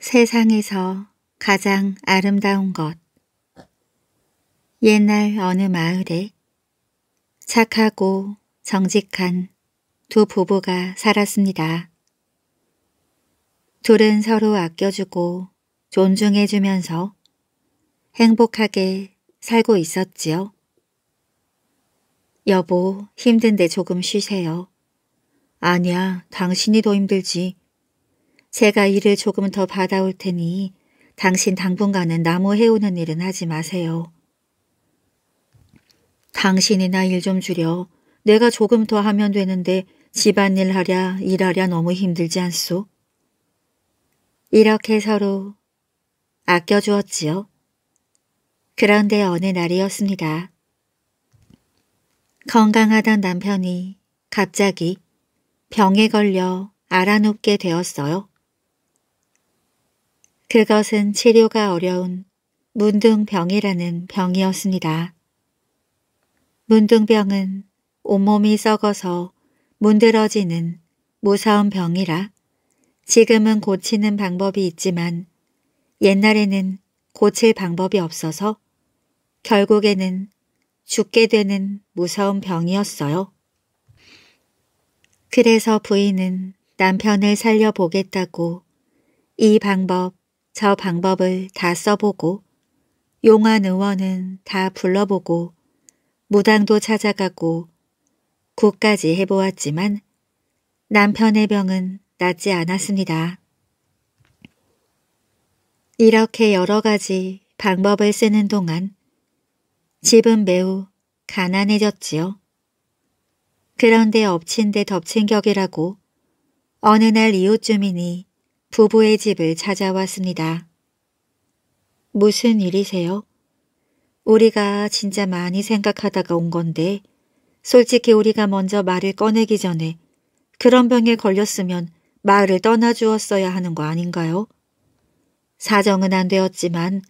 세상에서 가장 아름다운 것 옛날 어느 마을에 착하고 정직한 두 부부가 살았습니다. 둘은 서로 아껴주고 존중해주면서 행복하게 살고 있었지요. 여보, 힘든데 조금 쉬세요. 아니야, 당신이 더 힘들지. 제가 일을 조금 더 받아올 테니 당신 당분간은 나무 해오는 일은 하지 마세요. 당신이나 일 좀 줄여. 내가 조금 더 하면 되는데 집안일 하랴 일하랴 너무 힘들지 않소? 이렇게 서로 아껴주었지요. 그런데 어느 날이었습니다. 건강하던 남편이 갑자기 병에 걸려 알아눕게 되었어요. 그것은 치료가 어려운 문둥병이라는 병이었습니다. 문둥병은 온몸이 썩어서 문드러지는 무서운 병이라 지금은 고치는 방법이 있지만 옛날에는 고칠 방법이 없어서 결국에는 죽게 되는 무서운 병이었어요. 그래서 부인은 남편을 살려보겠다고 이 방법 저 방법을 다 써보고 용한 의원은 다 불러보고 무당도 찾아가고 구까지 해보았지만 남편의 병은 낫지 않았습니다. 이렇게 여러 가지 방법을 쓰는 동안 집은 매우 가난해졌지요. 그런데 엎친 데 덮친 격이라고 어느 날 이웃 주민이 부부의 집을 찾아왔습니다. 무슨 일이세요? 우리가 진짜 많이 생각하다가 온 건데 솔직히 우리가 먼저 말을 꺼내기 전에 그런 병에 걸렸으면 마을을 떠나주었어야 하는 거 아닌가요? 사정은 안 되었지만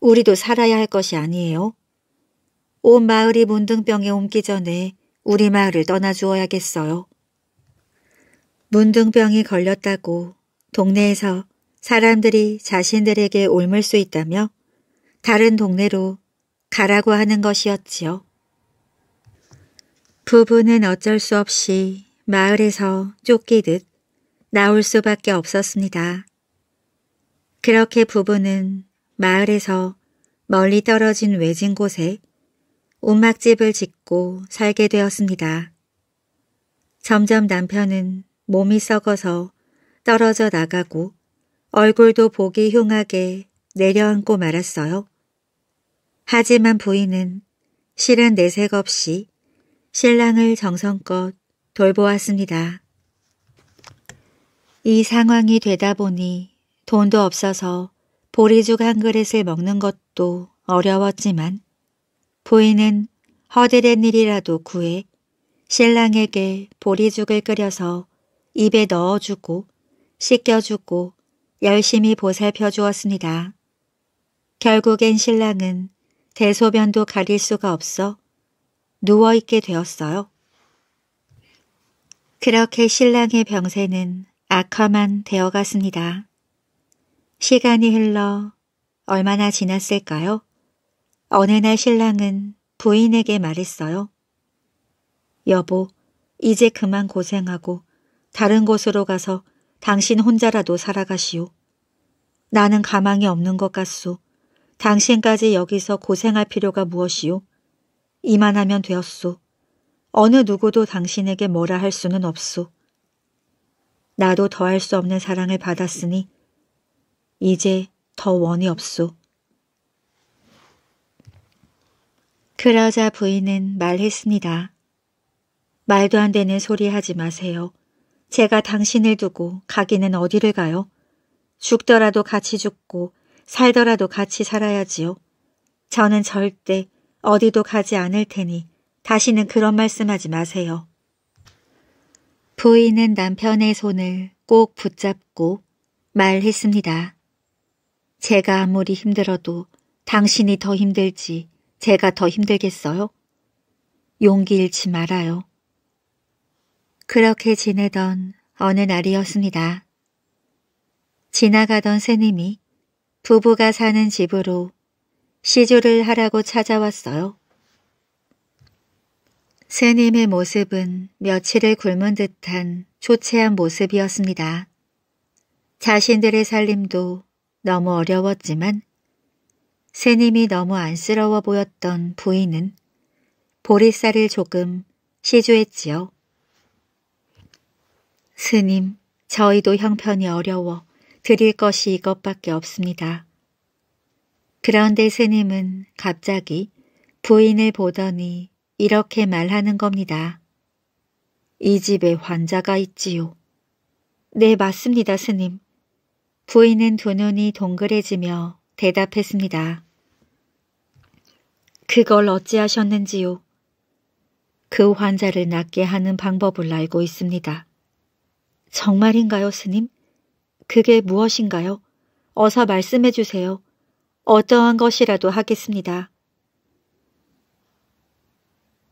우리도 살아야 할 것이 아니에요. 온 마을이 문등병에 옮기 전에 우리 마을을 떠나주어야겠어요. 문등병이 걸렸다고 동네에서 사람들이 자신들에게 옮을 수 있다며 다른 동네로 가라고 하는 것이었지요. 부부는 어쩔 수 없이 마을에서 쫓기듯 나올 수밖에 없었습니다. 그렇게 부부는 마을에서 멀리 떨어진 외진 곳에 온막집을 짓고 살게 되었습니다. 점점 남편은 몸이 썩어서 떨어져 나가고 얼굴도 보기 흉하게 내려앉고 말았어요. 하지만 부인은 실은 내색 없이 신랑을 정성껏 돌보았습니다. 이 상황이 되다 보니 돈도 없어서 보리죽 한 그릇을 먹는 것도 어려웠지만 부인은 허드렛 일이라도 구해 신랑에게 보리죽을 끓여서 입에 넣어주고 씻겨주고 열심히 보살펴 주었습니다. 결국엔 신랑은 대소변도 가릴 수가 없어 누워있게 되었어요. 그렇게 신랑의 병세는 악화만 되어갔습니다. 시간이 흘러 얼마나 지났을까요? 어느 날 신랑은 부인에게 말했어요. 여보, 이제 그만 고생하고 다른 곳으로 가서 당신 혼자라도 살아가시오. 나는 가망이 없는 것 같소. 당신까지 여기서 고생할 필요가 무엇이오? 이만하면 되었소. 어느 누구도 당신에게 뭐라 할 수는 없소. 나도 더할 수 없는 사랑을 받았으니 이제 더 원이 없소. 그러자 부인은 말했습니다. 말도 안 되는 소리 하지 마세요. 제가 당신을 두고 가기는 어디를 가요? 죽더라도 같이 죽고 살더라도 같이 살아야지요. 저는 절대 어디도 가지 않을 테니 다시는 그런 말씀하지 마세요. 부인은 남편의 손을 꼭 붙잡고 말했습니다. 제가 아무리 힘들어도 당신이 더 힘들지 제가 더 힘들겠어요? 용기 잃지 말아요. 그렇게 지내던 어느 날이었습니다. 지나가던 새님이 부부가 사는 집으로 시주를 하라고 찾아왔어요. 새님의 모습은 며칠을 굶은 듯한 초췌한 모습이었습니다. 자신들의 살림도 너무 어려웠지만 새님이 너무 안쓰러워 보였던 부인은 보리쌀을 조금 시주했지요. 스님, 저희도 형편이 어려워 드릴 것이 이것밖에 없습니다. 그런데 스님은 갑자기 부인을 보더니 이렇게 말하는 겁니다. 이 집에 환자가 있지요. 네, 맞습니다, 스님. 부인은 두 눈이 동그래지며 대답했습니다. 그걸 어찌하셨는지요? 그 환자를 낫게 하는 방법을 알고 있습니다. 정말인가요, 스님? 그게 무엇인가요? 어서 말씀해 주세요. 어떠한 것이라도 하겠습니다.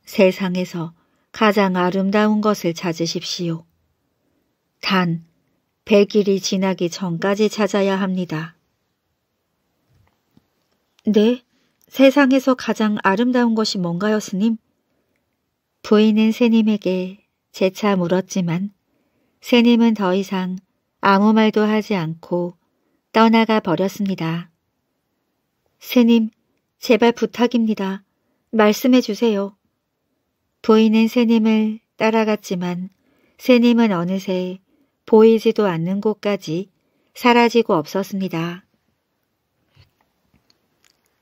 세상에서 가장 아름다운 것을 찾으십시오. 단, 100일이 지나기 전까지 찾아야 합니다. 네, 세상에서 가장 아름다운 것이 뭔가요, 스님? 부인은 스님에게 재차 물었지만 새님은 더 이상 아무 말도 하지 않고 떠나가 버렸습니다. 새님, 제발 부탁입니다. 말씀해 주세요. 부인은 새님을 따라갔지만 새님은 어느새 보이지도 않는 곳까지 사라지고 없었습니다.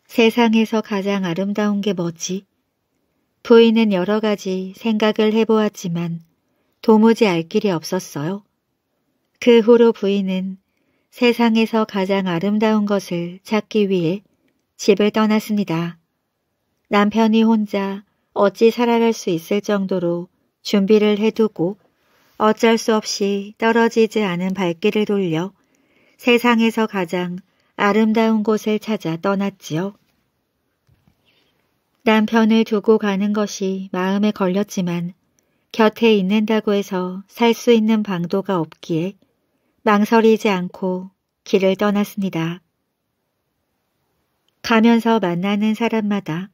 세상에서 가장 아름다운 게 뭐지? 부인은 여러 가지 생각을 해보았지만 도무지 알 길이 없었어요. 그 후로 부인은 세상에서 가장 아름다운 것을 찾기 위해 집을 떠났습니다. 남편이 혼자 어찌 살아갈 수 있을 정도로 준비를 해두고 어쩔 수 없이 떨어지지 않은 발길을 돌려 세상에서 가장 아름다운 곳을 찾아 떠났지요. 남편을 두고 가는 것이 마음에 걸렸지만 곁에 있는다고 해서 살 수 있는 방도가 없기에 망설이지 않고 길을 떠났습니다. 가면서 만나는 사람마다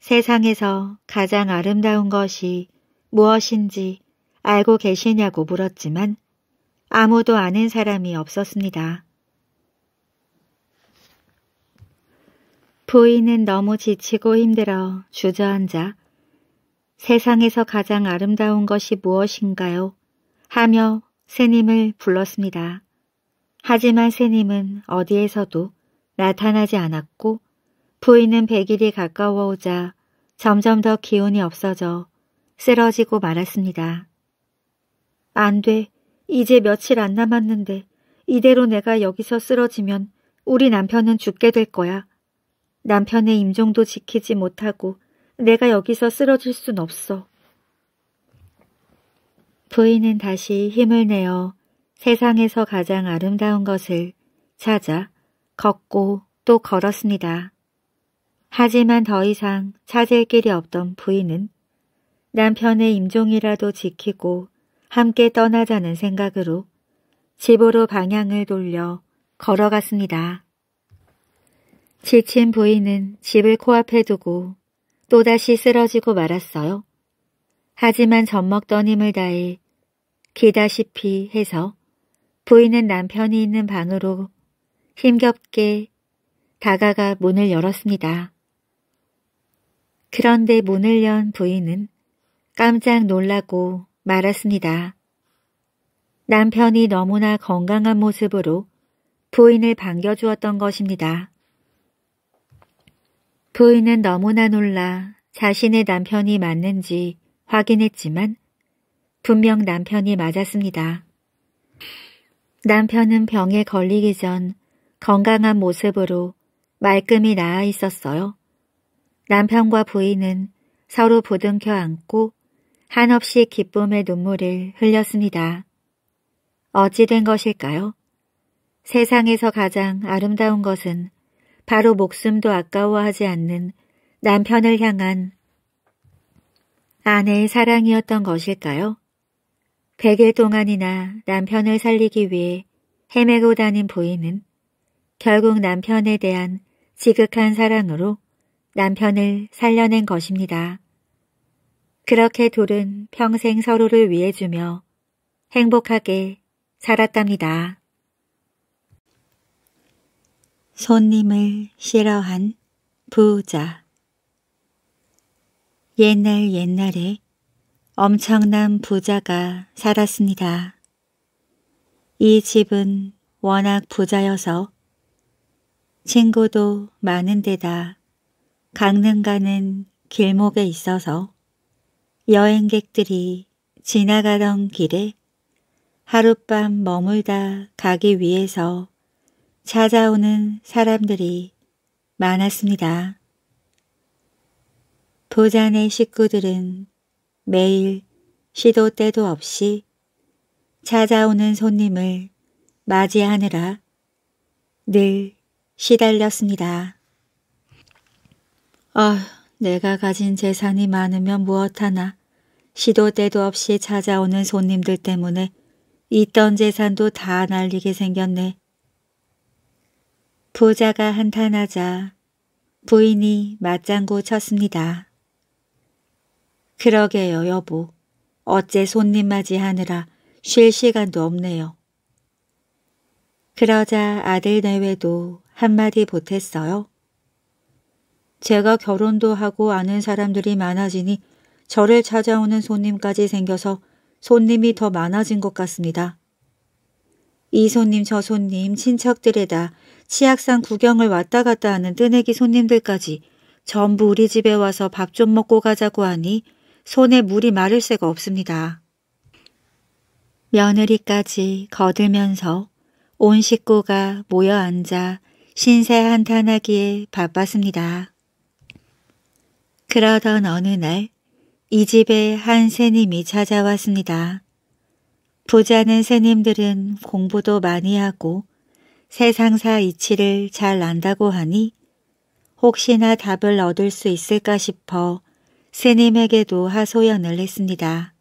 세상에서 가장 아름다운 것이 무엇인지 알고 계시냐고 물었지만 아무도 아는 사람이 없었습니다. 부인은 너무 지치고 힘들어 주저앉아 세상에서 가장 아름다운 것이 무엇인가요? 하며 새님을 불렀습니다. 하지만 새님은 어디에서도 나타나지 않았고 부인은 100일이 가까워오자 점점 더 기운이 없어져 쓰러지고 말았습니다. 안 돼. 이제 며칠 안 남았는데 이대로 내가 여기서 쓰러지면 우리 남편은 죽게 될 거야. 남편의 임종도 지키지 못하고 내가 여기서 쓰러질 순 없어. 부인은 다시 힘을 내어 세상에서 가장 아름다운 것을 찾아 걷고 또 걸었습니다. 하지만 더 이상 찾을 길이 없던 부인은 남편의 임종이라도 지키고 함께 떠나자는 생각으로 집으로 방향을 돌려 걸어갔습니다. 지친 부인은 집을 코앞에 두고 또다시 쓰러지고 말았어요. 하지만 젖먹던 힘을 다해 기다시피 해서 부인은 남편이 있는 방으로 힘겹게 다가가 문을 열었습니다. 그런데 문을 연 부인은 깜짝 놀라고 말았습니다. 남편이 너무나 건강한 모습으로 부인을 반겨주었던 것입니다. 부인은 너무나 놀라 자신의 남편이 맞는지 확인했지만 분명 남편이 맞았습니다. 남편은 병에 걸리기 전 건강한 모습으로 말끔히 나아 있었어요. 남편과 부인은 서로 부둥켜 안고 한없이 기쁨의 눈물을 흘렸습니다. 어찌 된 것일까요? 세상에서 가장 아름다운 것은 바로 목숨도 아까워하지 않는 남편을 향한 아내의 사랑이었던 것일까요? 100일 동안이나 남편을 살리기 위해 헤매고 다닌 부인은 결국 남편에 대한 지극한 사랑으로 남편을 살려낸 것입니다. 그렇게 둘은 평생 서로를 위해 주며 행복하게 살았답니다. 손님을 싫어한 부자 옛날 옛날에 엄청난 부자가 살았습니다. 이 집은 워낙 부자여서 친구도 많은 데다 강릉 가는 길목에 있어서 여행객들이 지나가던 길에 하룻밤 머물다 가기 위해서 찾아오는 사람들이 많았습니다. 부잔의 식구들은 매일 시도 때도 없이 찾아오는 손님을 맞이하느라 늘 시달렸습니다. 아, 내가 가진 재산이 많으면 무엇하나 시도 때도 없이 찾아오는 손님들 때문에 있던 재산도 다 날리게 생겼네. 부자가 한탄하자 부인이 맞장구 쳤습니다. 그러게요 여보. 어째 손님 맞이하느라 쉴 시간도 없네요. 그러자 아들 내외도 한마디 보탰어요. 제가 결혼도 하고 아는 사람들이 많아지니 저를 찾아오는 손님까지 생겨서 손님이 더 많아진 것 같습니다. 이 손님 저 손님 친척들에다 치약산 구경을 왔다 갔다 하는 뜨내기 손님들까지 전부 우리 집에 와서 밥 좀 먹고 가자고 하니 손에 물이 마를 새가 없습니다. 며느리까지 거들면서 온 식구가 모여 앉아 신세 한탄하기에 바빴습니다. 그러던 어느 날 이 집에 한 새님이 찾아왔습니다. 부자는 스님들은 공부도 많이 하고 세상사 이치를 잘 안다고 하니 혹시나 답을 얻을 수 있을까 싶어 스님에게도 하소연을 했습니다.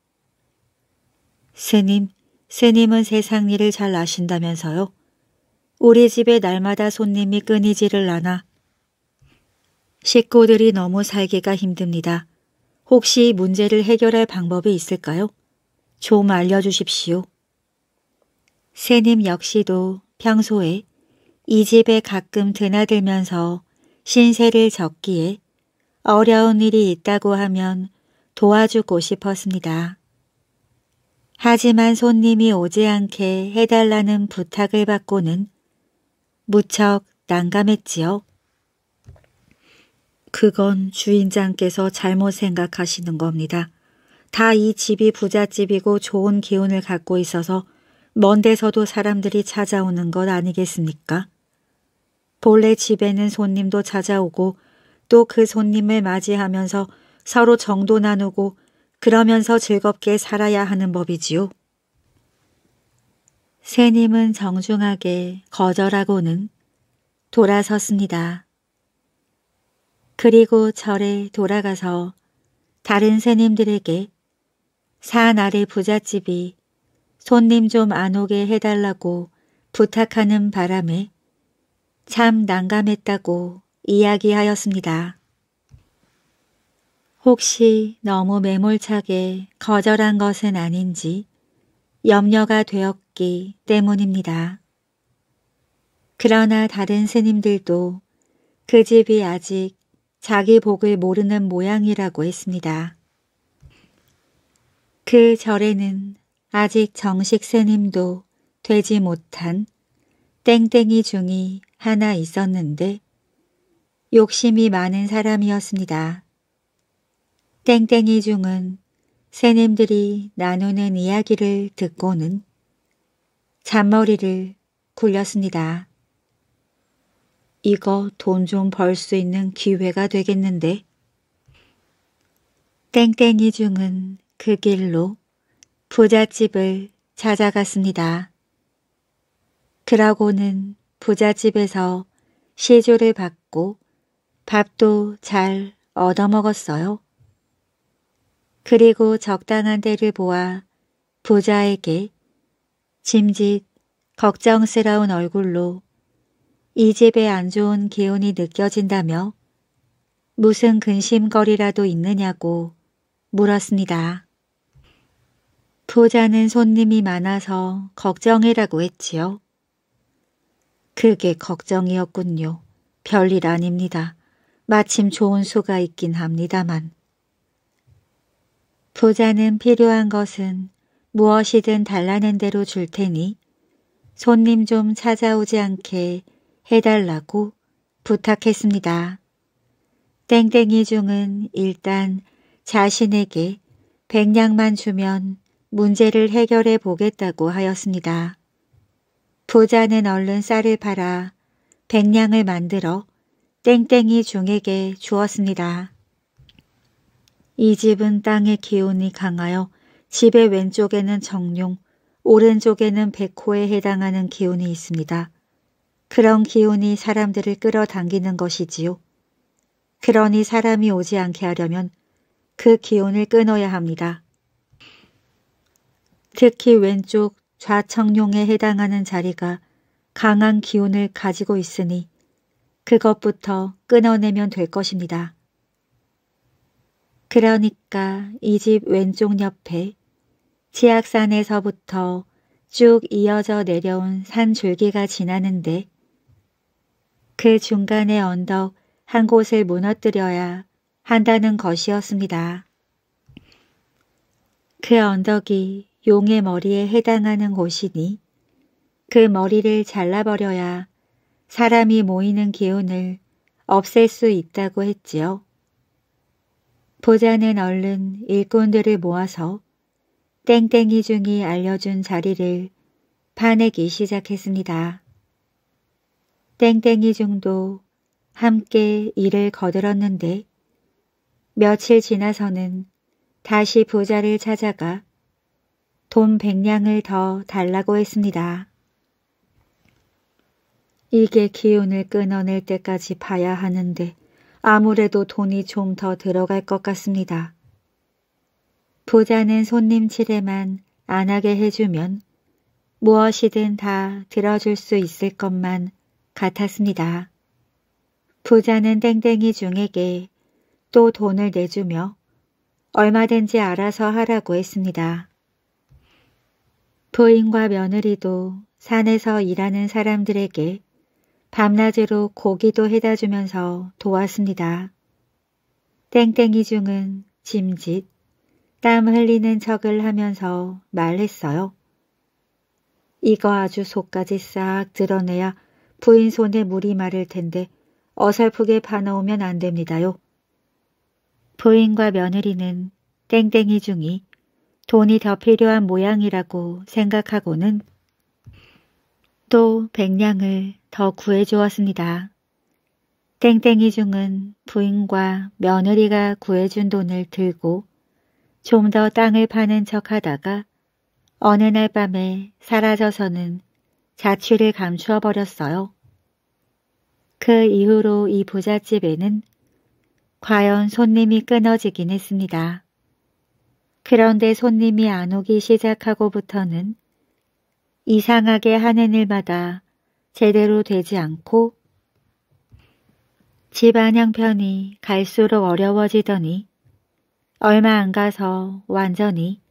스님, 스님은 세상 일을 잘 아신다면서요? 우리 집에 날마다 손님이 끊이지를 않아. 식구들이 너무 살기가 힘듭니다. 혹시 문제를 해결할 방법이 있을까요? 좀 알려주십시오. 새님 역시도 평소에 이 집에 가끔 드나들면서 신세를 적기에 어려운 일이 있다고 하면 도와주고 싶었습니다. 하지만 손님이 오지 않게 해달라는 부탁을 받고는 무척 난감했지요. 그건 주인장께서 잘못 생각하시는 겁니다. 다이 집이 부잣집이고 좋은 기운을 갖고 있어서 먼 데서도 사람들이 찾아오는 것 아니겠습니까? 본래 집에는 손님도 찾아오고 또 그 손님을 맞이하면서 서로 정도 나누고 그러면서 즐겁게 살아야 하는 법이지요. 새님은 정중하게 거절하고는 돌아섰습니다. 그리고 절에 돌아가서 다른 새님들에게 산 아래 부잣집이 손님 좀 안 오게 해달라고 부탁하는 바람에 참 난감했다고 이야기하였습니다. 혹시 너무 매몰차게 거절한 것은 아닌지 염려가 되었기 때문입니다. 그러나 다른 스님들도 그 집이 아직 자기 복을 모르는 모양이라고 했습니다. 그 절에는 아직 정식 스님도 되지 못한 땡땡이 중이 하나 있었는데 욕심이 많은 사람이었습니다. 땡땡이 중은 새님들이 나누는 이야기를 듣고는 잔머리를 굴렸습니다. 이거 돈 좀 벌 수 있는 기회가 되겠는데 땡땡이 중은 그 길로 부잣집을 찾아갔습니다. 그러고는 부잣집에서 시조를 받고 밥도 잘 얻어먹었어요. 그리고 적당한 데를 보아 부자에게 짐짓 걱정스러운 얼굴로 이 집에 안 좋은 기운이 느껴진다며 무슨 근심거리라도 있느냐고 물었습니다. 부자는 손님이 많아서 걱정이라고 했지요. 그게 걱정이었군요. 별일 아닙니다. 마침 좋은 수가 있긴 합니다만. 부자는 필요한 것은 무엇이든 달라는 대로 줄 테니 손님 좀 찾아오지 않게 해달라고 부탁했습니다. 땡땡이 중은 일단 자신에게 백냥만 주면 문제를 해결해 보겠다고 하였습니다. 부자는 얼른 쌀을 팔아 백냥을 만들어 땡땡이 중에게 주었습니다. 이 집은 땅의 기운이 강하여 집의 왼쪽에는 정룡, 오른쪽에는 백호에 해당하는 기운이 있습니다. 그런 기운이 사람들을 끌어당기는 것이지요. 그러니 사람이 오지 않게 하려면 그 기운을 끊어야 합니다. 특히 왼쪽 좌청룡에 해당하는 자리가 강한 기운을 가지고 있으니 그것부터 끊어내면 될 것입니다. 그러니까 이 집 왼쪽 옆에 지악산에서부터쭉 이어져 내려온 산줄기가 지나는데 그 중간의 언덕 한 곳을 무너뜨려야 한다는 것이었습니다. 그 언덕이 용의 머리에 해당하는 곳이니 그 머리를 잘라버려야 사람이 모이는 기운을 없앨 수 있다고 했지요. 보자는 얼른 일꾼들을 모아서 땡땡이 중이 알려준 자리를 파내기 시작했습니다. 땡땡이 중도 함께 일을 거들었는데 며칠 지나서는 다시 부자를 찾아가 돈 백냥을 더 달라고 했습니다. 이게 기운을 끊어낼 때까지 봐야 하는데 아무래도 돈이 좀 더 들어갈 것 같습니다. 부자는 손님 치레만 안 하게 해주면 무엇이든 다 들어줄 수 있을 것만 같았습니다. 부자는 땡땡이 중에게 또 돈을 내주며 얼마든지 알아서 하라고 했습니다. 부인과 며느리도 산에서 일하는 사람들에게 밤낮으로 고기도 해다 주면서 도왔습니다. 땡땡이 중은 짐짓, 땀 흘리는 척을 하면서 말했어요. 이거 아주 속까지 싹 드러내야 부인 손에 물이 마를 텐데 어설프게 파놓으면 안 됩니다요. 부인과 며느리는 땡땡이 중이 돈이 더 필요한 모양이라고 생각하고는 또 백냥을 더 구해주었습니다. 땡땡이 중은 부인과 며느리가 구해준 돈을 들고 좀 더 땅을 파는 척하다가 어느 날 밤에 사라져서는 자취를 감추어 버렸어요. 그 이후로 이 부잣집에는 과연 손님이 끊어지긴 했습니다. 그런데 손님이 안 오기 시작하고부터는 이상하게 하는 일마다 제대로 되지 않고 집안 형편이 갈수록 어려워지더니 얼마 안 가서 완전히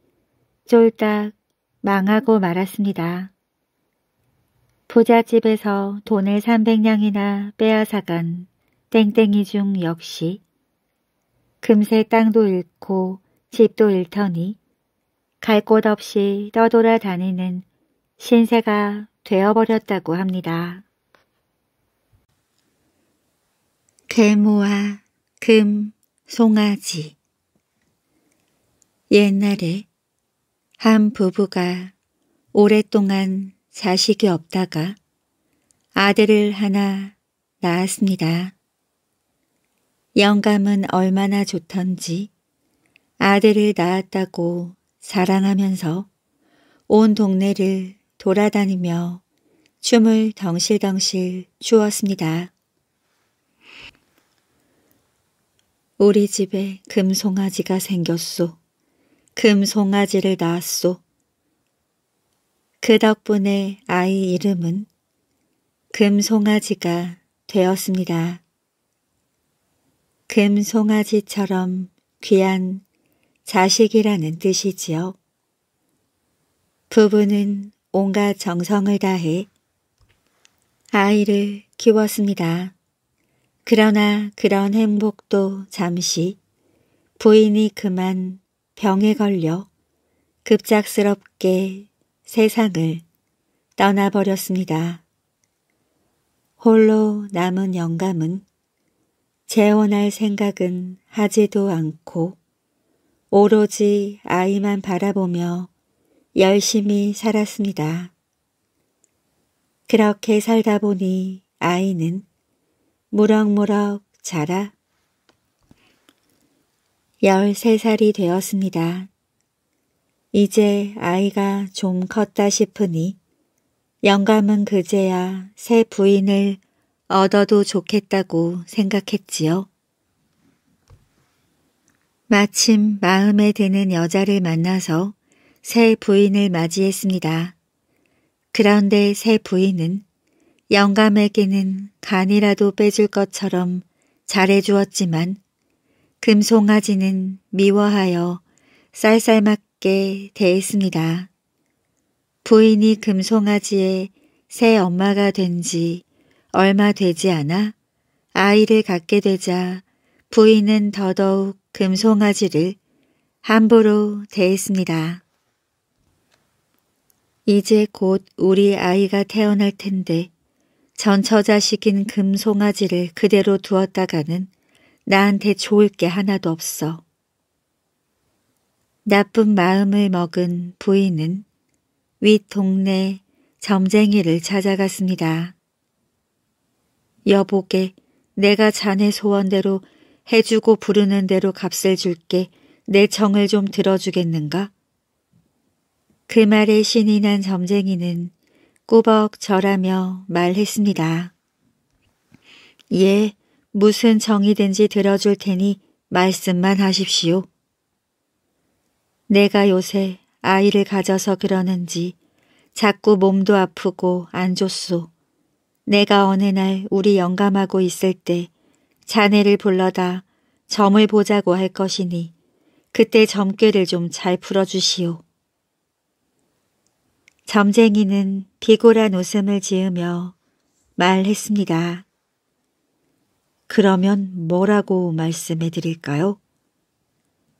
쫄딱 망하고 말았습니다. 부잣집에서 돈을 300냥이나 빼앗아간 땡땡이 중 역시 금세 땅도 잃고 집도 잃더니 갈 곳 없이 떠돌아 다니는 신세가 되어버렸다고 합니다. 괴모와 금, 송아지 옛날에 한 부부가 오랫동안 자식이 없다가 아들을 하나 낳았습니다. 영감은 얼마나 좋던지 아들을 낳았다고 사랑하면서 온 동네를 돌아다니며 춤을 덩실덩실 추었습니다. 우리 집에 금송아지가 생겼소. 금송아지를 낳았소. 그 덕분에 아이 이름은 금송아지가 되었습니다. 금송아지처럼 귀한 자식이라는 뜻이지요. 부부는 온갖 정성을 다해 아이를 키웠습니다. 그러나 그런 행복도 잠시 부인이 그만 병에 걸려 급작스럽게 세상을 떠나버렸습니다. 홀로 남은 영감은 재혼할 생각은 하지도 않고 오로지 아이만 바라보며 열심히 살았습니다. 그렇게 살다 보니 아이는 무럭무럭 자라 13살이 되었습니다. 이제 아이가 좀 컸다 싶으니 영감은 그제야 새 부인을 얻어도 좋겠다고 생각했지요. 마침 마음에 드는 여자를 만나서 새 부인을 맞이했습니다. 그런데 새 부인은 영감에게는 간이라도 빼줄 것처럼 잘해주었지만 금송아지는 미워하여 쌀쌀맞게 대했습니다. 부인이 금송아지의 새 엄마가 된지 얼마 되지 않아 아이를 갖게 되자 부인은 더더욱 금송아지를 함부로 대했습니다. 이제 곧 우리 아이가 태어날 텐데 전처자식인 금송아지를 그대로 두었다가는 나한테 좋을 게 하나도 없어. 나쁜 마음을 먹은 부인은 윗 동네 점쟁이를 찾아갔습니다. 여보게 내가 자네 소원대로 해주고 부르는 대로 값을 줄게 내 정을 좀 들어주겠는가? 그 말에 신이 난 점쟁이는 꾸벅 절하며 말했습니다. 예, 무슨 정이든지 들어줄 테니 말씀만 하십시오. 내가 요새 아이를 가져서 그러는지 자꾸 몸도 아프고 안 좋소. 내가 어느 날 우리 영감하고 있을 때 자네를 불러다 점을 보자고 할 것이니 그때 점괘를 좀 잘 풀어주시오. 점쟁이는 비굴한 웃음을 지으며 말했습니다. 그러면 뭐라고 말씀해 드릴까요?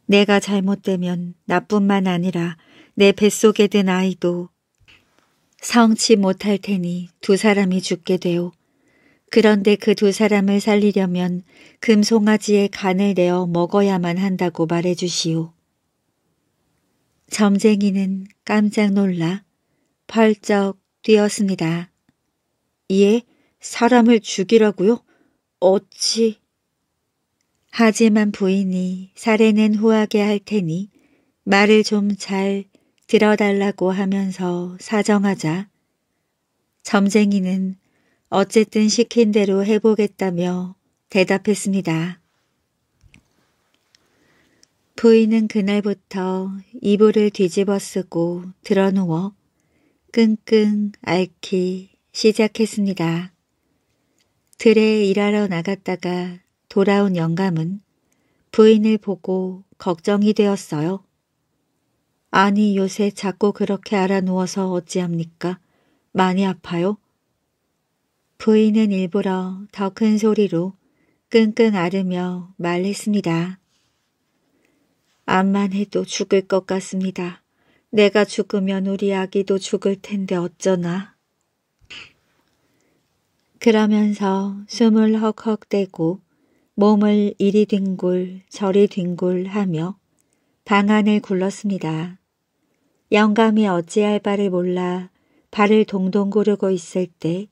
내가 잘못되면 나뿐만 아니라 내 뱃속에 든 아이도 성치 못할 테니 두 사람이 죽게 되오. 그런데 그 두 사람을 살리려면 금송아지의 간을 내어 먹어야만 한다고 말해주시오. 점쟁이는 깜짝 놀라 펄쩍 뛰었습니다. 이에 사람을 죽이라고요? 어찌? 하지만 부인이 살해는 후하게 할 테니 말을 좀잘 들어달라고 하면서 사정하자 점쟁이는 어쨌든 시킨 대로 해보겠다며 대답했습니다. 부인은 그날부터 이불을 뒤집어 쓰고 드러누워 끙끙 앓기 시작했습니다. 들에 일하러 나갔다가 돌아온 영감은 부인을 보고 걱정이 되었어요. 아니 요새 자꾸 그렇게 알아누워서 어찌합니까? 많이 아파요? 부인은 일부러 더 큰 소리로 끙끙 앓으며 말했습니다. 암만 해도 죽을 것 같습니다. 내가 죽으면 우리 아기도 죽을 텐데 어쩌나. 그러면서 숨을 헉헉대고 몸을 이리 뒹굴 저리 뒹굴 하며 방 안을 굴렀습니다. 영감이 어찌할 바를 몰라 발을 동동 구르고 있을 때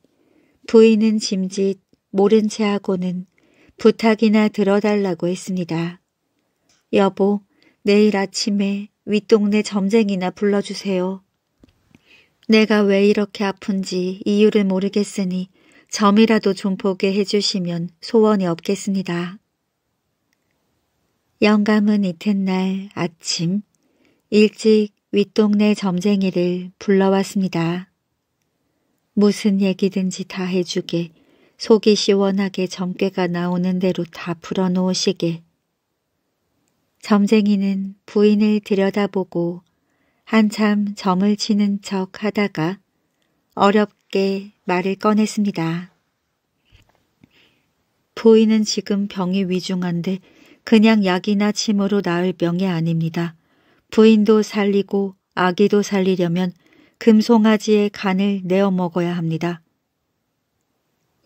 부인은 짐짓 모른 채 하고는 부탁이나 들어달라고 했습니다. 여보, 내일 아침에 윗동네 점쟁이나 불러주세요. 내가 왜 이렇게 아픈지 이유를 모르겠으니 점이라도 좀 보게 해주시면 소원이 없겠습니다. 영감은 이튿날 아침 일찍 윗동네 점쟁이를 불러왔습니다. 무슨 얘기든지 다 해주게 속이 시원하게 점괘가 나오는 대로 다 풀어놓으시게. 점쟁이는 부인을 들여다보고 한참 점을 치는 척 하다가 어렵게 말을 꺼냈습니다. 부인은 지금 병이 위중한데 그냥 약이나 침으로 나을 병이 아닙니다. 부인도 살리고 아기도 살리려면 금송아지의 간을 내어 먹어야 합니다.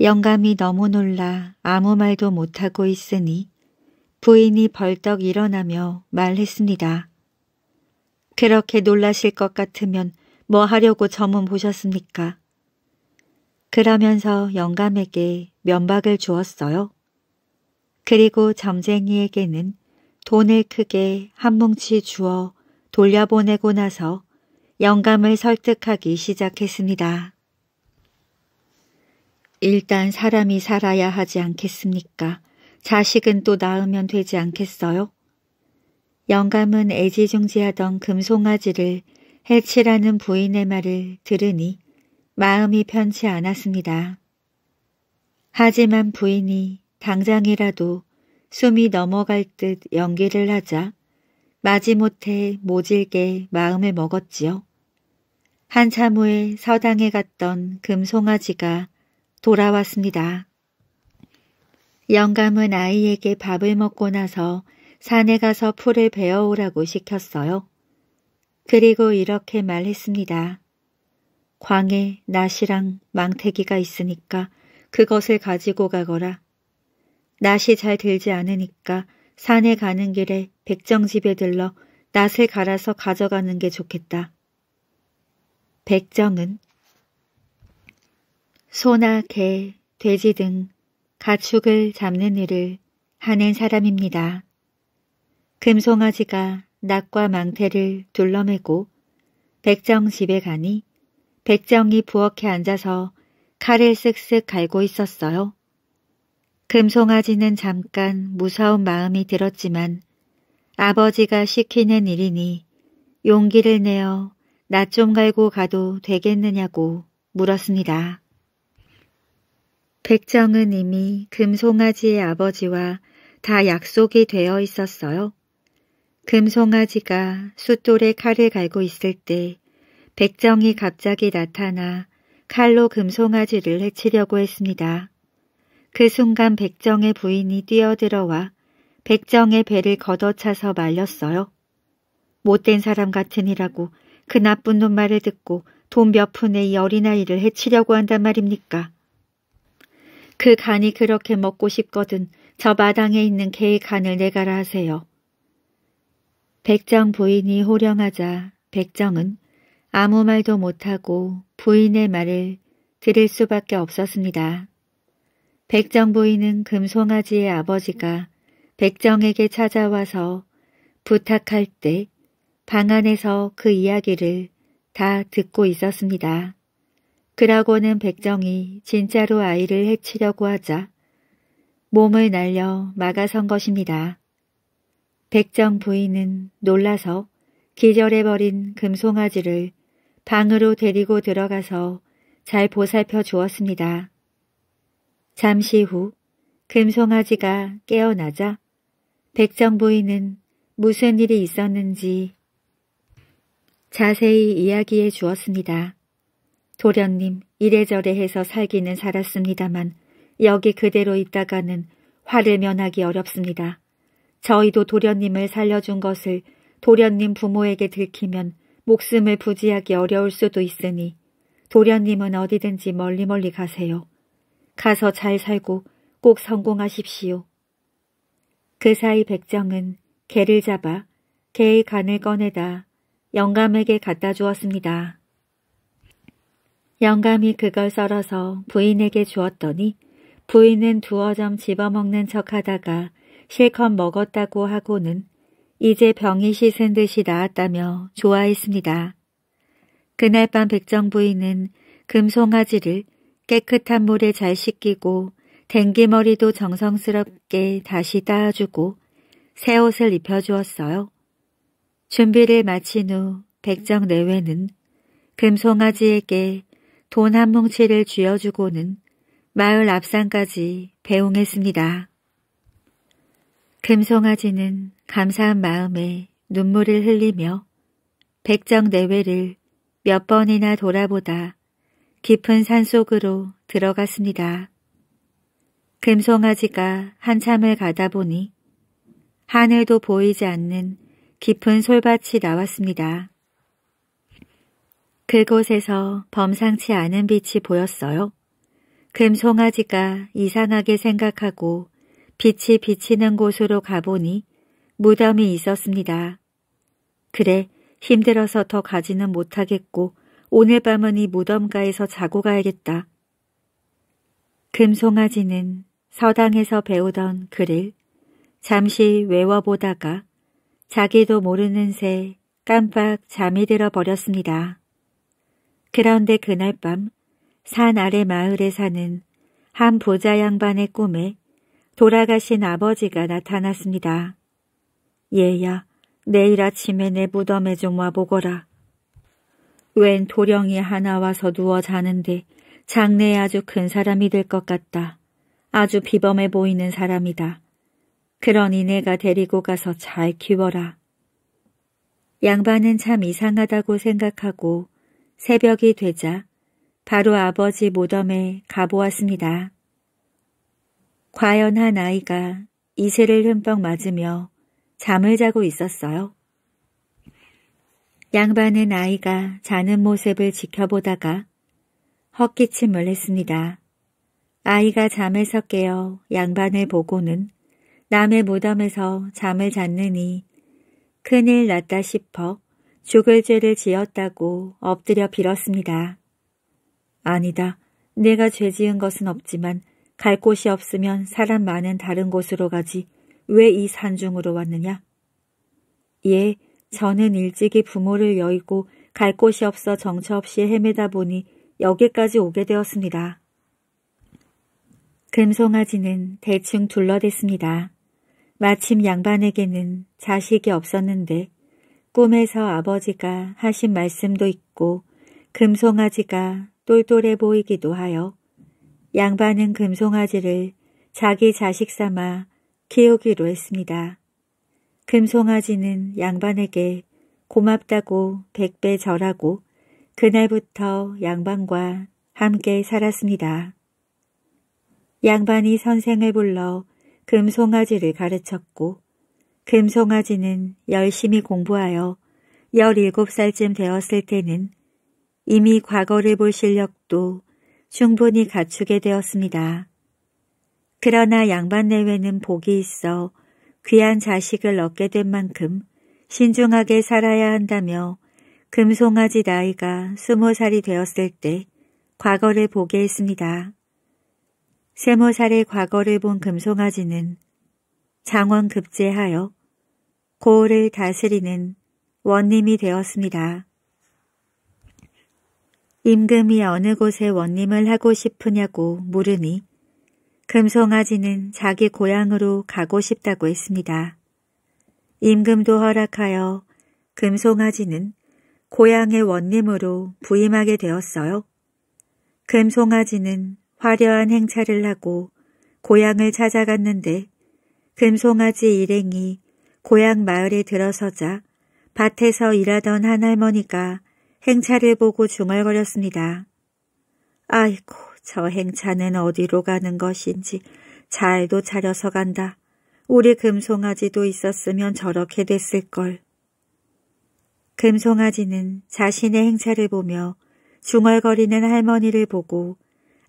영감이 너무 놀라 아무 말도 못하고 있으니 부인이 벌떡 일어나며 말했습니다. 그렇게 놀라실 것 같으면 뭐 하려고 저문 보셨습니까? 그러면서 영감에게 면박을 주었어요. 그리고 점쟁이에게는 돈을 크게 한 뭉치 주어 돌려보내고 나서 영감을 설득하기 시작했습니다. 일단 사람이 살아야 하지 않겠습니까? 자식은 또 낳으면 되지 않겠어요? 영감은 애지중지하던 금송아지를 해치라는 부인의 말을 들으니 마음이 편치 않았습니다. 하지만 부인이 당장이라도 숨이 넘어갈 듯 연기를 하자 마지못해 모질게 마음을 먹었지요. 한참 후에 서당에 갔던 금송아지가 돌아왔습니다. 영감은 아이에게 밥을 먹고 나서 산에 가서 풀을 베어오라고 시켰어요. 그리고 이렇게 말했습니다. 광에 낫이랑 망태기가 있으니까 그것을 가지고 가거라. 낫이 잘 들지 않으니까 산에 가는 길에 백정집에 들러 낯을 갈아서 가져가는 게 좋겠다. 백정은 소나 개, 돼지 등 가축을 잡는 일을 하는 사람입니다. 금송아지가 낙과 망태를 둘러매고 백정 집에 가니 백정이 부엌에 앉아서 칼을 쓱쓱 갈고 있었어요. 금송아지는 잠깐 무서운 마음이 들었지만 아버지가 시키는 일이니 용기를 내어 낯 좀 갈고 가도 되겠느냐고 물었습니다. 백정은 이미 금송아지의 아버지와 다 약속이 되어 있었어요. 금송아지가 숫돌에 칼을 갈고 있을 때 백정이 갑자기 나타나 칼로 금송아지를 해치려고 했습니다. 그 순간 백정의 부인이 뛰어들어와 백정의 배를 걷어차서 말렸어요. 못된 사람 같으니라고 그 나쁜 놈 말을 듣고 돈 몇 푼에 이 어린아이를 해치려고 한단 말입니까? 그 간이 그렇게 먹고 싶거든 저 마당에 있는 개의 간을 내가라 하세요. 백정 부인이 호령하자 백정은 아무 말도 못하고 부인의 말을 들을 수밖에 없었습니다. 백정 부인은 금송아지의 아버지가 백정에게 찾아와서 부탁할 때 방 안에서 그 이야기를 다 듣고 있었습니다. 그러고는 백정이 진짜로 아이를 해치려고 하자 몸을 날려 막아선 것입니다. 백정 부인은 놀라서 기절해버린 금송아지를 방으로 데리고 들어가서 잘 보살펴 주었습니다. 잠시 후 금송아지가 깨어나자 백정 부인은 무슨 일이 있었는지 자세히 이야기해 주었습니다. 도련님 이래저래 해서 살기는 살았습니다만 여기 그대로 있다가는 화를 면하기 어렵습니다. 저희도 도련님을 살려준 것을 도련님 부모에게 들키면 목숨을 부지하기 어려울 수도 있으니 도련님은 어디든지 멀리멀리 멀리 가세요. 가서 잘 살고 꼭 성공하십시오. 그 사이 백정은 개를 잡아 개의 간을 꺼내다 영감에게 갖다 주었습니다. 영감이 그걸 썰어서 부인에게 주었더니 부인은 두어 점 집어먹는 척하다가 실컷 먹었다고 하고는 이제 병이 씻은 듯이 나았다며 좋아했습니다. 그날 밤 백정 부인은 금송아지를 깨끗한 물에 잘 씻기고 댕기머리도 정성스럽게 다시 따주고새 옷을 입혀주었어요. 준비를 마친 후 백정 내외는 금송아지에게 돈 한 뭉치를 쥐어주고는 마을 앞산까지 배웅했습니다. 금송아지는 감사한 마음에 눈물을 흘리며 백정 내외를 몇 번이나 돌아보다 깊은 산속으로 들어갔습니다. 금송아지가 한참을 가다 보니 하늘도 보이지 않는 깊은 솔밭이 나왔습니다. 그곳에서 범상치 않은 빛이 보였어요. 금송아지가 이상하게 생각하고 빛이 비치는 곳으로 가보니 무덤이 있었습니다. 그래 힘들어서 더 가지는 못하겠고 오늘 밤은 이 무덤가에서 자고 가야겠다. 금송아지는 서당에서 배우던 글을 잠시 외워보다가 자기도 모르는 새 깜빡 잠이 들어 버렸습니다. 그런데 그날 밤 산 아래 마을에 사는 한 부자 양반의 꿈에 돌아가신 아버지가 나타났습니다. 얘야, 내일 아침에 내 무덤에 좀 와보거라. 웬 도령이 하나 와서 누워 자는데 장래에 아주 큰 사람이 될 것 같다. 아주 비범해 보이는 사람이다. 그러니 내가 데리고 가서 잘 키워라. 양반은 참 이상하다고 생각하고 새벽이 되자 바로 아버지 모덤에 가보았습니다. 과연 한 아이가 이세를 흠뻑 맞으며 잠을 자고 있었어요. 양반은 아이가 자는 모습을 지켜보다가 헛기침을 했습니다. 아이가 잠에서 깨어 양반을 보고는 남의 무덤에서 잠을 잤느니 큰일 났다 싶어 죽을 죄를 지었다고 엎드려 빌었습니다. 아니다. 내가 죄 지은 것은 없지만 갈 곳이 없으면 사람 많은 다른 곳으로 가지 왜 이 산중으로 왔느냐? 예, 저는 일찍이 부모를 여의고 갈 곳이 없어 정처 없이 헤매다 보니 여기까지 오게 되었습니다. 금송아지는 대충 둘러댔습니다. 마침 양반에게는 자식이 없었는데 꿈에서 아버지가 하신 말씀도 있고 금송아지가 똘똘해 보이기도 하여 양반은 금송아지를 자기 자식 삼아 키우기로 했습니다. 금송아지는 양반에게 고맙다고 백배 절하고 그날부터 양반과 함께 살았습니다. 양반이 선생을 불러 금송아지를 가르쳤고 금송아지는 열심히 공부하여 17살쯤 되었을 때는 이미 과거를 볼 실력도 충분히 갖추게 되었습니다. 그러나 양반 내외는 복이 있어 귀한 자식을 얻게 된 만큼 신중하게 살아야 한다며 금송아지 나이가 스무 살이 되었을 때 과거를 보게 했습니다. 세무 살의 과거를 본 금송아지는 장원 급제하여 고을을 다스리는 원님이 되었습니다. 임금이 어느 곳에 원님을 하고 싶으냐고 물으니 금송아지는 자기 고향으로 가고 싶다고 했습니다. 임금도 허락하여 금송아지는 고향의 원님으로 부임하게 되었어요. 금송아지는 화려한 행차를 하고 고향을 찾아갔는데 금송아지 일행이 고향 마을에 들어서자 밭에서 일하던 한 할머니가 행차를 보고 중얼거렸습니다. 아이고, 저 행차는 어디로 가는 것인지 잘도 차려서 간다. 우리 금송아지도 있었으면 저렇게 됐을걸. 금송아지는 자신의 행차를 보며 중얼거리는 할머니를 보고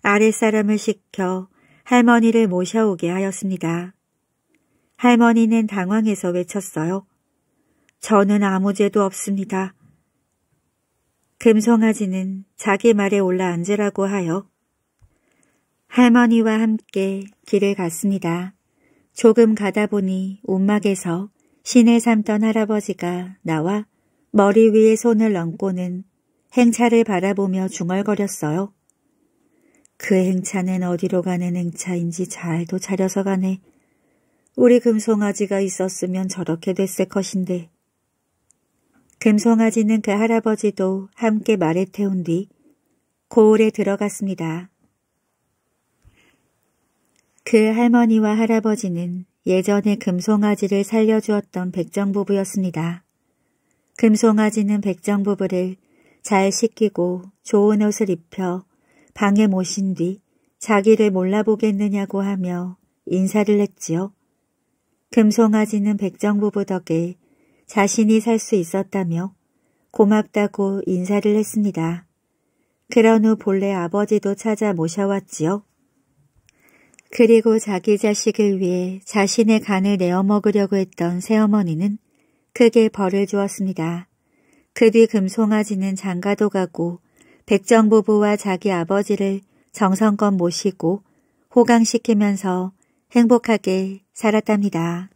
아랫사람을 시켜 할머니를 모셔오게 하였습니다. 할머니는 당황해서 외쳤어요. 저는 아무 죄도 없습니다. 금송아지는 자기 말에 올라앉으라고 하여 할머니와 함께 길을 갔습니다. 조금 가다 보니 움막에서 시내 삼던 할아버지가 나와 머리 위에 손을 얹고는 행차를 바라보며 중얼거렸어요. 그 행차는 어디로 가는 행차인지 잘도 차려서 가네. 우리 금송아지가 있었으면 저렇게 됐을 것인데. 금송아지는 그 할아버지도 함께 말에 태운 뒤 고을에 들어갔습니다. 그 할머니와 할아버지는 예전에 금송아지를 살려주었던 백정부부였습니다. 금송아지는 백정부부를 잘 씻기고 좋은 옷을 입혀 방에 모신 뒤 자기를 몰라보겠느냐고 하며 인사를 했지요. 금송아지는 백정부부 덕에 자신이 살 수 있었다며 고맙다고 인사를 했습니다. 그런 후 본래 아버지도 찾아 모셔왔지요. 그리고 자기 자식을 위해 자신의 간을 내어 먹으려고 했던 새어머니는 크게 벌을 주었습니다. 그 뒤 금송아지는 장가도 가고 백정부부와 자기 아버지를 정성껏 모시고 호강시키면서 행복하게 살았답니다.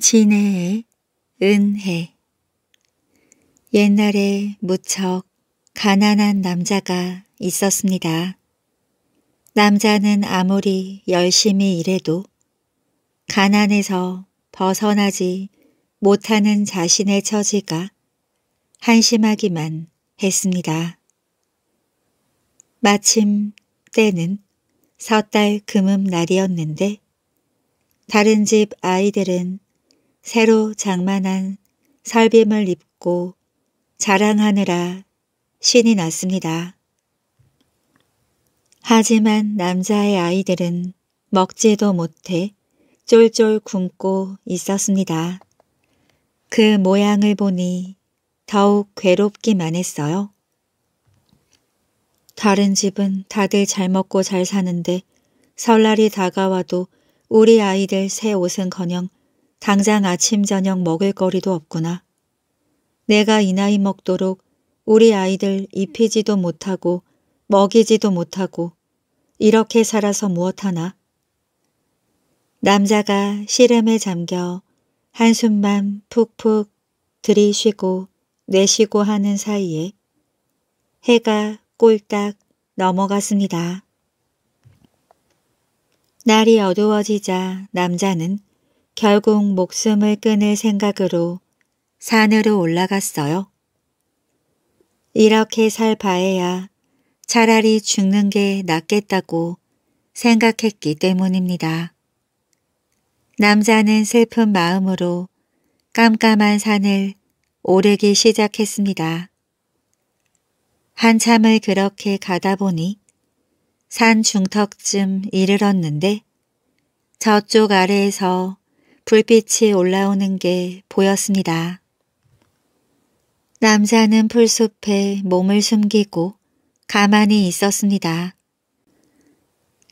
진해의 은혜 옛날에 무척 가난한 남자가 있었습니다. 남자는 아무리 열심히 일해도 가난에서 벗어나지 못하는 자신의 처지가 한심하기만 했습니다. 마침 때는 섣달 금음 날이었는데 다른 집 아이들은 새로 장만한 설빔을 입고 자랑하느라 신이 났습니다. 하지만 남자의 아이들은 먹지도 못해 쫄쫄 굶고 있었습니다. 그 모양을 보니 더욱 괴롭기만 했어요. 다른 집은 다들 잘 먹고 잘 사는데 설날이 다가와도 우리 아이들 새 옷은커녕 당장 아침 저녁 먹을 거리도 없구나. 내가 이 나이 먹도록 우리 아이들 입히지도 못하고 먹이지도 못하고 이렇게 살아서 무엇하나. 남자가 씨름에 잠겨 한숨만 푹푹 들이쉬고 내쉬고 하는 사이에 해가 꼴딱 넘어갔습니다. 날이 어두워지자 남자는 결국 목숨을 끊을 생각으로 산으로 올라갔어요. 이렇게 살 바에야 차라리 죽는 게 낫겠다고 생각했기 때문입니다. 남자는 슬픈 마음으로 깜깜한 산을 오르기 시작했습니다. 한참을 그렇게 가다 보니 산 중턱쯤 이르렀는데 저쪽 아래에서 불빛이 올라오는 게 보였습니다. 남자는 풀숲에 몸을 숨기고 가만히 있었습니다.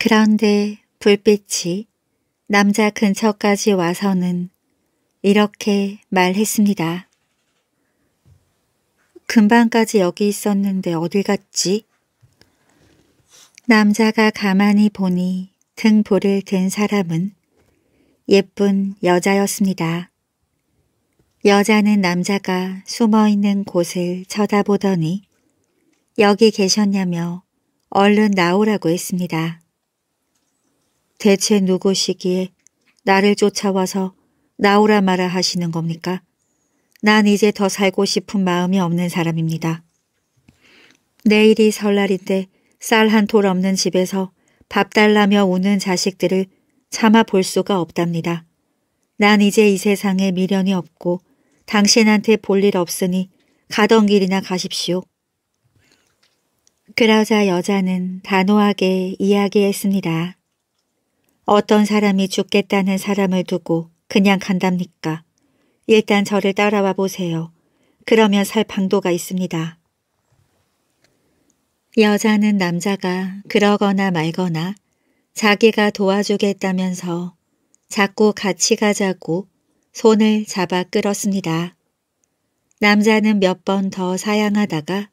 그런데 불빛이 남자 근처까지 와서는 이렇게 말했습니다. 금방까지 여기 있었는데 어딜 갔지? 남자가 가만히 보니 등불을든 사람은 예쁜 여자였습니다. 여자는 남자가 숨어있는 곳을 쳐다보더니 여기 계셨냐며 얼른 나오라고 했습니다. 대체 누구시기에 나를 쫓아와서 나오라 마라 하시는 겁니까? 난 이제 더 살고 싶은 마음이 없는 사람입니다. 내일이 설날인데 쌀 한 톨 없는 집에서 밥 달라며 우는 자식들을 참아 볼 수가 없답니다. 난 이제 이 세상에 미련이 없고 당신한테 볼 일 없으니 가던 길이나 가십시오. 그러자 여자는 단호하게 이야기했습니다. 어떤 사람이 죽겠다는 사람을 두고 그냥 간답니까? 일단 저를 따라와 보세요. 그러면 살 방도가 있습니다. 여자는 남자가 그러거나 말거나 자기가 도와주겠다면서 자꾸 같이 가자고 손을 잡아 끌었습니다. 남자는 몇 번 더 사양하다가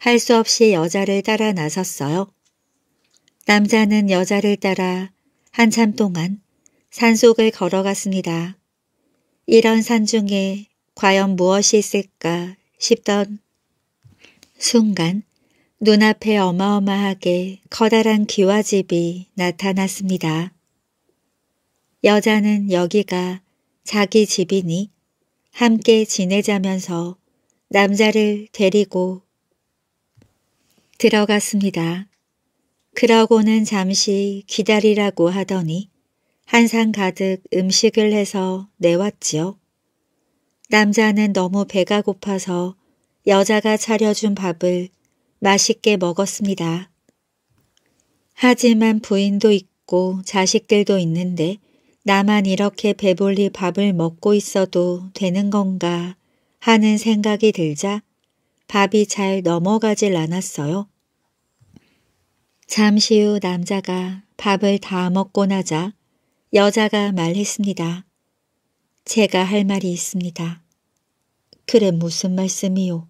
할수 없이 여자를 따라 나섰어요. 남자는 여자를 따라 한참 동안 산속을 걸어갔습니다. 이런 산 중에 과연 무엇이 있을까 싶던 순간 눈앞에 어마어마하게 커다란 기와집이 나타났습니다. 여자는 여기가 자기 집이니 함께 지내자면서 남자를 데리고 들어갔습니다. 그러고는 잠시 기다리라고 하더니 한상 가득 음식을 해서 내왔지요. 남자는 너무 배가 고파서 여자가 차려준 밥을 맛있게 먹었습니다. 하지만 부인도 있고 자식들도 있는데 나만 이렇게 배불리 밥을 먹고 있어도 되는 건가 하는 생각이 들자 밥이 잘 넘어가질 않았어요. 잠시 후 남자가 밥을 다 먹고 나자 여자가 말했습니다. 제가 할 말이 있습니다. 그래 무슨 말씀이요?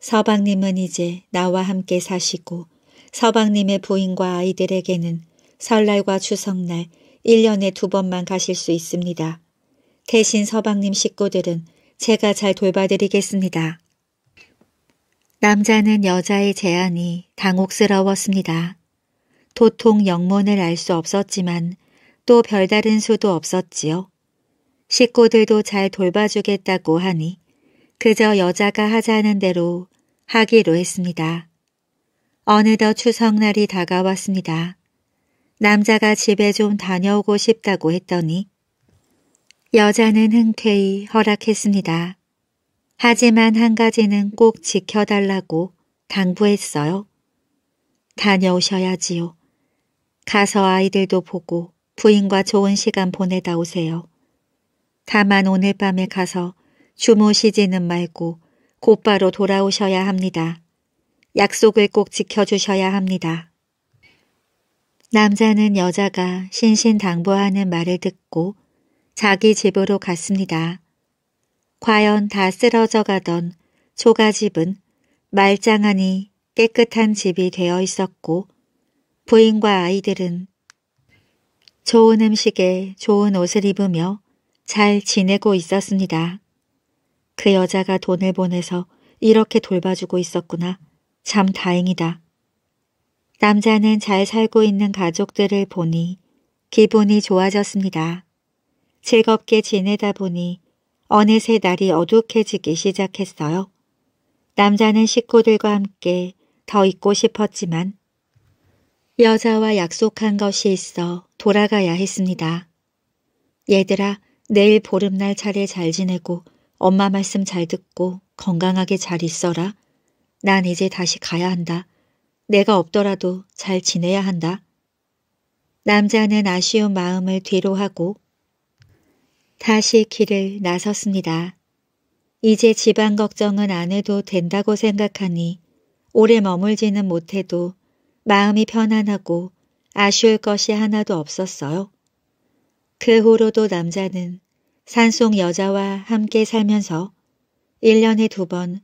서방님은 이제 나와 함께 사시고 서방님의 부인과 아이들에게는 설날과 추석날 1년에 두 번만 가실 수 있습니다. 대신 서방님 식구들은 제가 잘 돌봐드리겠습니다. 남자는 여자의 제안이 당혹스러웠습니다. 도통 영문을 알 수 없었지만 또 별다른 수도 없었지요. 식구들도 잘 돌봐주겠다고 하니 그저 여자가 하자는 대로 하기로 했습니다. 어느덧 추석날이 다가왔습니다. 남자가 집에 좀 다녀오고 싶다고 했더니 여자는 흔쾌히 허락했습니다. 하지만 한 가지는 꼭 지켜달라고 당부했어요. 다녀오셔야지요. 가서 아이들도 보고 부인과 좋은 시간 보내다 오세요. 다만 오늘 밤에 가서 주무시지는 말고 곧바로 돌아오셔야 합니다. 약속을 꼭 지켜주셔야 합니다. 남자는 여자가 신신당부하는 말을 듣고 자기 집으로 갔습니다. 과연 다 쓰러져 가던 초가집은 말짱하니 깨끗한 집이 되어 있었고 부인과 아이들은 좋은 음식에 좋은 옷을 입으며 잘 지내고 있었습니다. 그 여자가 돈을 보내서 이렇게 돌봐주고 있었구나. 참 다행이다. 남자는 잘 살고 있는 가족들을 보니 기분이 좋아졌습니다. 즐겁게 지내다 보니 어느새 날이 어둑해지기 시작했어요. 남자는 식구들과 함께 더 있고 싶었지만 여자와 약속한 것이 있어 돌아가야 했습니다. 얘들아, 내일 보름날 차례 잘 지내고 엄마 말씀 잘 듣고 건강하게 잘 있어라. 난 이제 다시 가야 한다. 내가 없더라도 잘 지내야 한다. 남자는 아쉬운 마음을 뒤로 하고 다시 길을 나섰습니다. 이제 집안 걱정은 안 해도 된다고 생각하니 오래 머물지는 못해도 마음이 편안하고 아쉬울 것이 하나도 없었어요. 그 후로도 남자는 산속 여자와 함께 살면서 1년에 두 번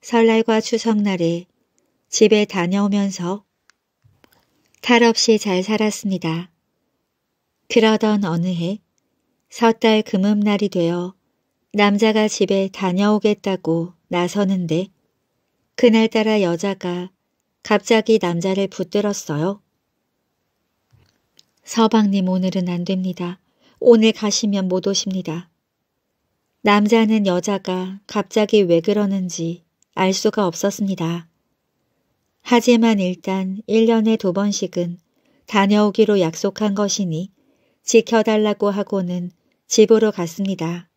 설날과 추석날에 집에 다녀오면서 탈 없이 잘 살았습니다. 그러던 어느 해 섣달 금음날이 되어 남자가 집에 다녀오겠다고 나서는데 그날따라 여자가 갑자기 남자를 붙들었어요. 서방님 오늘은 안 됩니다. 오늘 가시면 못 오십니다. 남자는 여자가 갑자기 왜 그러는지 알 수가 없었습니다. 하지만 일단 1년에 두 번씩은 다녀오기로 약속한 것이니 지켜달라고 하고는 집으로 갔습니다.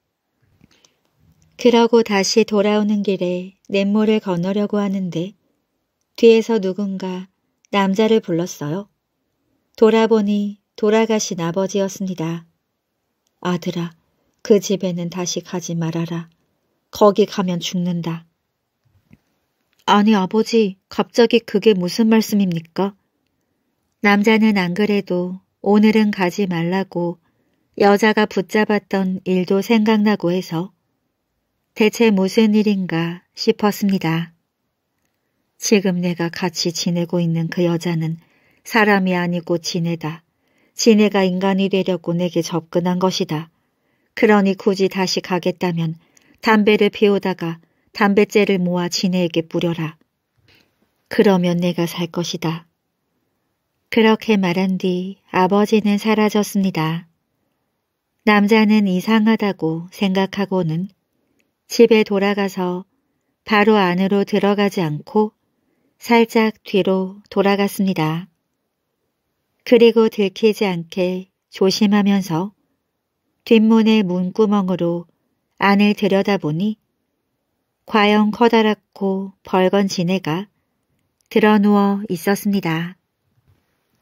그러고 다시 돌아오는 길에 냇물을 건너려고 하는데 뒤에서 누군가 남자를 불렀어요. 돌아보니 돌아가신 아버지였습니다. 아들아, 그 집에는 다시 가지 말아라. 거기 가면 죽는다. 아니, 아버지, 갑자기 그게 무슨 말씀입니까? 남자는 안 그래도 오늘은 가지 말라고 여자가 붙잡았던 일도 생각나고 해서 대체 무슨 일인가 싶었습니다. 지금 내가 같이 지내고 있는 그 여자는 사람이 아니고 지네다 지네가 인간이 되려고 내게 접근한 것이다. 그러니 굳이 다시 가겠다면 담배를 피우다가 담뱃재를 모아 지네에게 뿌려라. 그러면 내가 살 것이다. 그렇게 말한 뒤 아버지는 사라졌습니다. 남자는 이상하다고 생각하고는 집에 돌아가서 바로 안으로 들어가지 않고 살짝 뒤로 돌아갔습니다. 그리고 들키지 않게 조심하면서 뒷문의 문구멍으로 안을 들여다보니 과연 커다랗고 벌건 지네가 드러누워 있었습니다.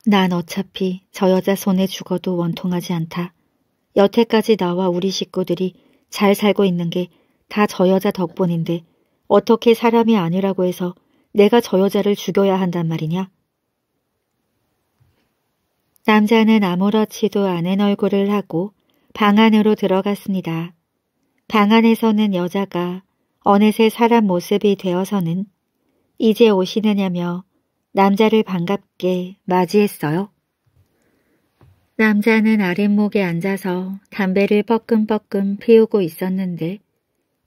난 어차피 저 여자 손에 죽어도 원통하지 않다. 여태까지 나와 우리 식구들이 잘 살고 있는 게 다 저 여자 덕분인데 어떻게 사람이 아니라고 해서 내가 저 여자를 죽여야 한단 말이냐? 남자는 아무렇지도 않은 얼굴을 하고 방 안으로 들어갔습니다. 방 안에서는 여자가 어느새 사람 모습이 되어서는 이제 오시느냐며 남자를 반갑게 맞이했어요. 남자는 아랫목에 앉아서 담배를 뻐끔뻐끔 피우고 있었는데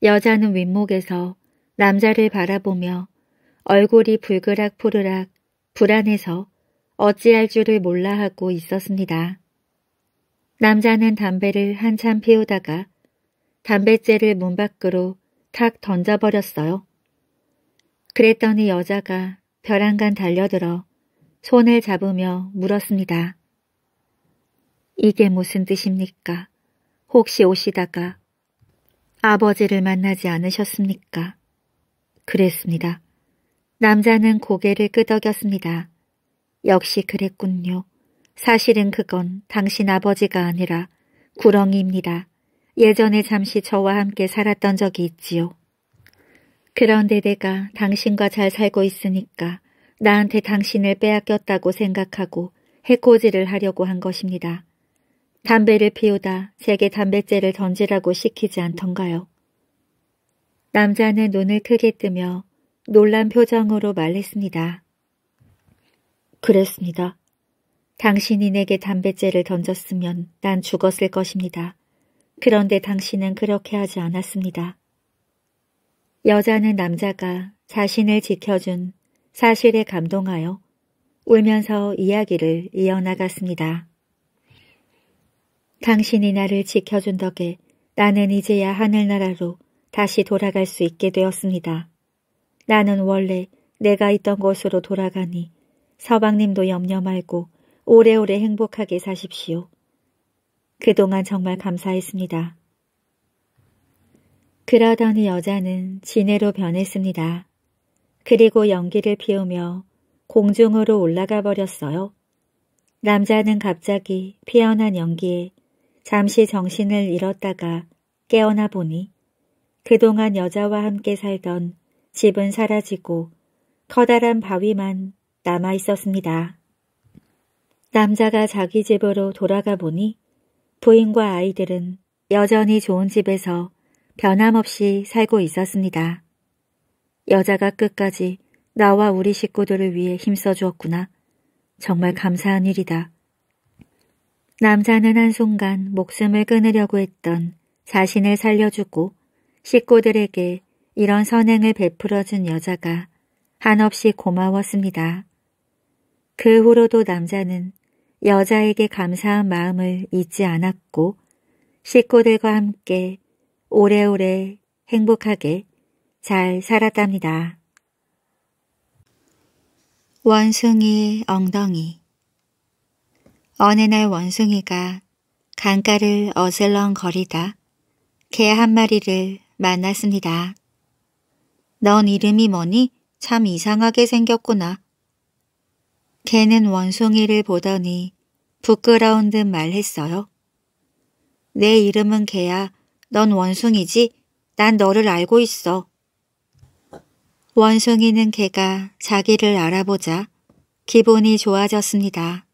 여자는 윗목에서 남자를 바라보며 얼굴이 불그락푸르락 불안해서 어찌할 줄을 몰라 하고 있었습니다. 남자는 담배를 한참 피우다가 담뱃재를 문 밖으로 탁 던져버렸어요. 그랬더니 여자가 벼랑간 달려들어 손을 잡으며 물었습니다. 이게 무슨 뜻입니까? 혹시 오시다가 아버지를 만나지 않으셨습니까? 그랬습니다. 남자는 고개를 끄덕였습니다. 역시 그랬군요. 사실은 그건 당신 아버지가 아니라 구렁이입니다. 예전에 잠시 저와 함께 살았던 적이 있지요. 그런데 내가 당신과 잘 살고 있으니까 나한테 당신을 빼앗겼다고 생각하고 해코지를 하려고 한 것입니다. 담배를 피우다 제게 담뱃재를 던지라고 시키지 않던가요? 남자는 눈을 크게 뜨며 놀란 표정으로 말했습니다. 그랬습니다. 당신이 내게 담뱃재를 던졌으면 난 죽었을 것입니다. 그런데 당신은 그렇게 하지 않았습니다. 여자는 남자가 자신을 지켜준 사실에 감동하여 울면서 이야기를 이어나갔습니다. 당신이 나를 지켜준 덕에 나는 이제야 하늘나라로 다시 돌아갈 수 있게 되었습니다. 나는 원래 내가 있던 곳으로 돌아가니 서방님도 염려 말고 오래오래 행복하게 사십시오. 그동안 정말 감사했습니다. 그러더니 여자는 지해로 변했습니다. 그리고 연기를 피우며 공중으로 올라가 버렸어요. 남자는 갑자기 피어난 연기에 잠시 정신을 잃었다가 깨어나 보니 그동안 여자와 함께 살던 집은 사라지고 커다란 바위만 남아 있었습니다. 남자가 자기 집으로 돌아가 보니 부인과 아이들은 여전히 좋은 집에서 변함없이 살고 있었습니다. 여자가 끝까지 나와 우리 식구들을 위해 힘써 주었구나. 정말 감사한 일이다. 남자는 한순간 목숨을 끊으려고 했던 자신을 살려주고 식구들에게 이런 선행을 베풀어준 여자가 한없이 고마웠습니다. 그 후로도 남자는 여자에게 감사한 마음을 잊지 않았고 식구들과 함께 오래오래 행복하게 잘 살았답니다. 원숭이 엉덩이 어느 날 원숭이가 강가를 어슬렁거리다 개 한 마리를 만났습니다. 넌 이름이 뭐니? 참 이상하게 생겼구나. 개는 원숭이를 보더니 부끄러운 듯 말했어요. 내 이름은 개야. 넌 원숭이지? 난 너를 알고 있어. 원숭이는 개가 자기를 알아보자 기분이 좋아졌습니다.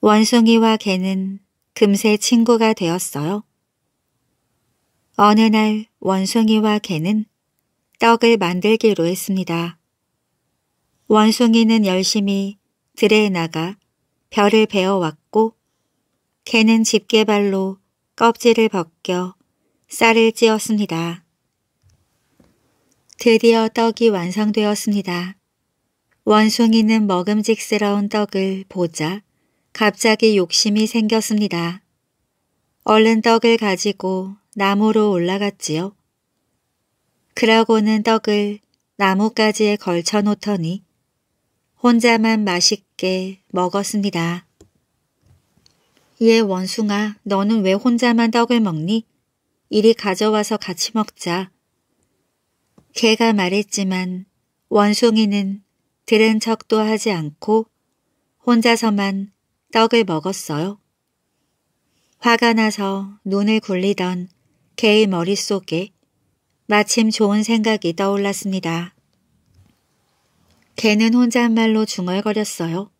원숭이와 개는 금세 친구가 되었어요. 어느 날 원숭이와 개는 떡을 만들기로 했습니다. 원숭이는 열심히 들에 나가 별을 베어왔고 개는 집게발로 껍질을 벗겨 쌀을 찧었습니다. 드디어 떡이 완성되었습니다. 원숭이는 먹음직스러운 떡을 보자 갑자기 욕심이 생겼습니다. 얼른 떡을 가지고 나무로 올라갔지요. 그러고는 떡을 나뭇가지에 걸쳐 놓더니 혼자만 맛있게 먹었습니다. 예 원숭아 너는 왜 혼자만 떡을 먹니? 이리 가져와서 같이 먹자. 개가 말했지만 원숭이는 들은 척도 하지 않고 혼자서만 떡을 먹었어요. 화가 나서 눈을 굴리던 개의 머릿속에 마침 좋은 생각이 떠올랐습니다. 개는 혼잣말로 중얼거렸어요.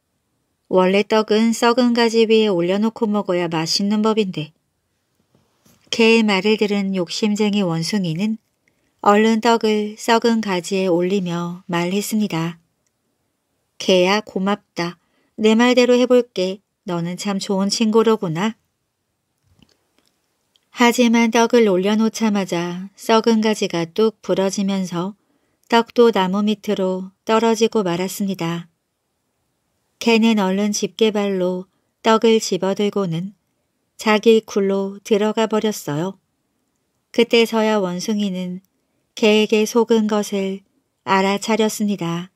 원래 떡은 썩은 가지 위에 올려놓고 먹어야 맛있는 법인데. 개의 말을 들은 욕심쟁이 원숭이는 얼른 떡을 썩은 가지에 올리며 말했습니다. 개야 고맙다. 내 말대로 해볼게. 너는 참 좋은 친구로구나. 하지만 떡을 올려놓자마자 썩은 가지가 뚝 부러지면서 떡도 나무 밑으로 떨어지고 말았습니다. 개는 얼른 집게발로 떡을 집어들고는 자기 굴로 들어가 버렸어요. 그때서야 원숭이는 개에게 속은 것을 알아차렸습니다.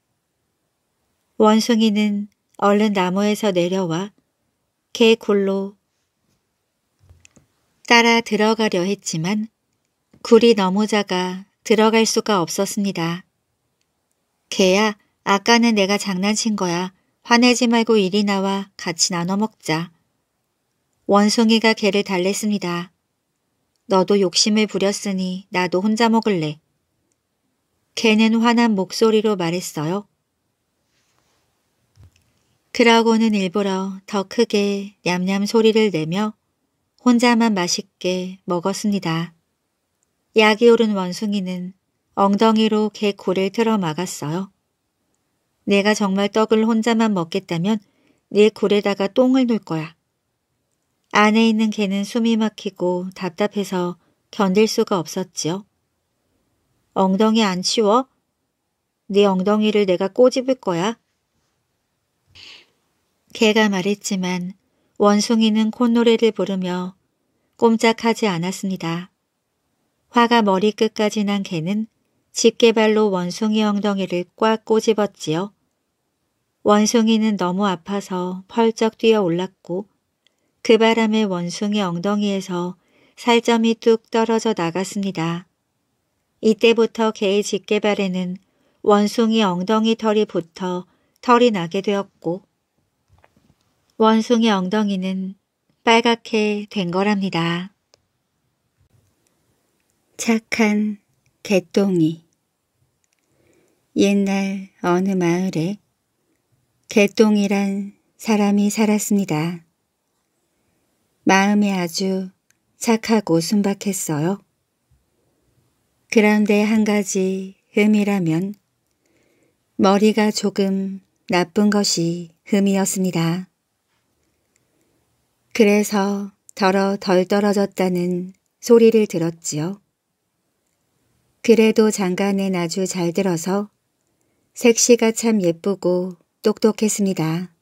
원숭이는 얼른 나무에서 내려와 개 굴로 따라 들어가려 했지만 굴이 너무 작아 들어갈 수가 없었습니다. 개야, 아까는 내가 장난친 거야. 화내지 말고 이리 나와 같이 나눠 먹자. 원숭이가 개를 달랬습니다. 너도 욕심을 부렸으니 나도 혼자 먹을래. 개는 화난 목소리로 말했어요. 그러고는 일부러 더 크게 냠냠 소리를 내며 혼자만 맛있게 먹었습니다. 약이 오른 원숭이는 엉덩이로 개굴를 틀어 막았어요. 내가 정말 떡을 혼자만 먹겠다면 네 굴에다가 똥을 놓을 거야. 안에 있는 개는 숨이 막히고 답답해서 견딜 수가 없었지요. 엉덩이 안 치워? 네 엉덩이를 내가 꼬집을 거야. 개가 말했지만 원숭이는 콧노래를 부르며 꼼짝하지 않았습니다. 화가 머리끝까지 난 개는 집게발로 원숭이 엉덩이를 꽉 꼬집었지요. 원숭이는 너무 아파서 펄쩍 뛰어 올랐고 그 바람에 원숭이 엉덩이에서 살점이 뚝 떨어져 나갔습니다. 이때부터 개의 집게발에는 원숭이 엉덩이 털이 붙어 털이 나게 되었고 원숭이 엉덩이는 빨갛게 된 거랍니다. 착한 개똥이 옛날 어느 마을에 개똥이란 사람이 살았습니다. 마음이 아주 착하고 순박했어요. 그런데 한 가지 흠이라면 머리가 조금 나쁜 것이 흠이었습니다. 그래서 더러 덜 떨어졌다는 소리를 들었지요. 그래도 장가는 아주 잘 들어서 색시가 참 예쁘고 똑똑했습니다.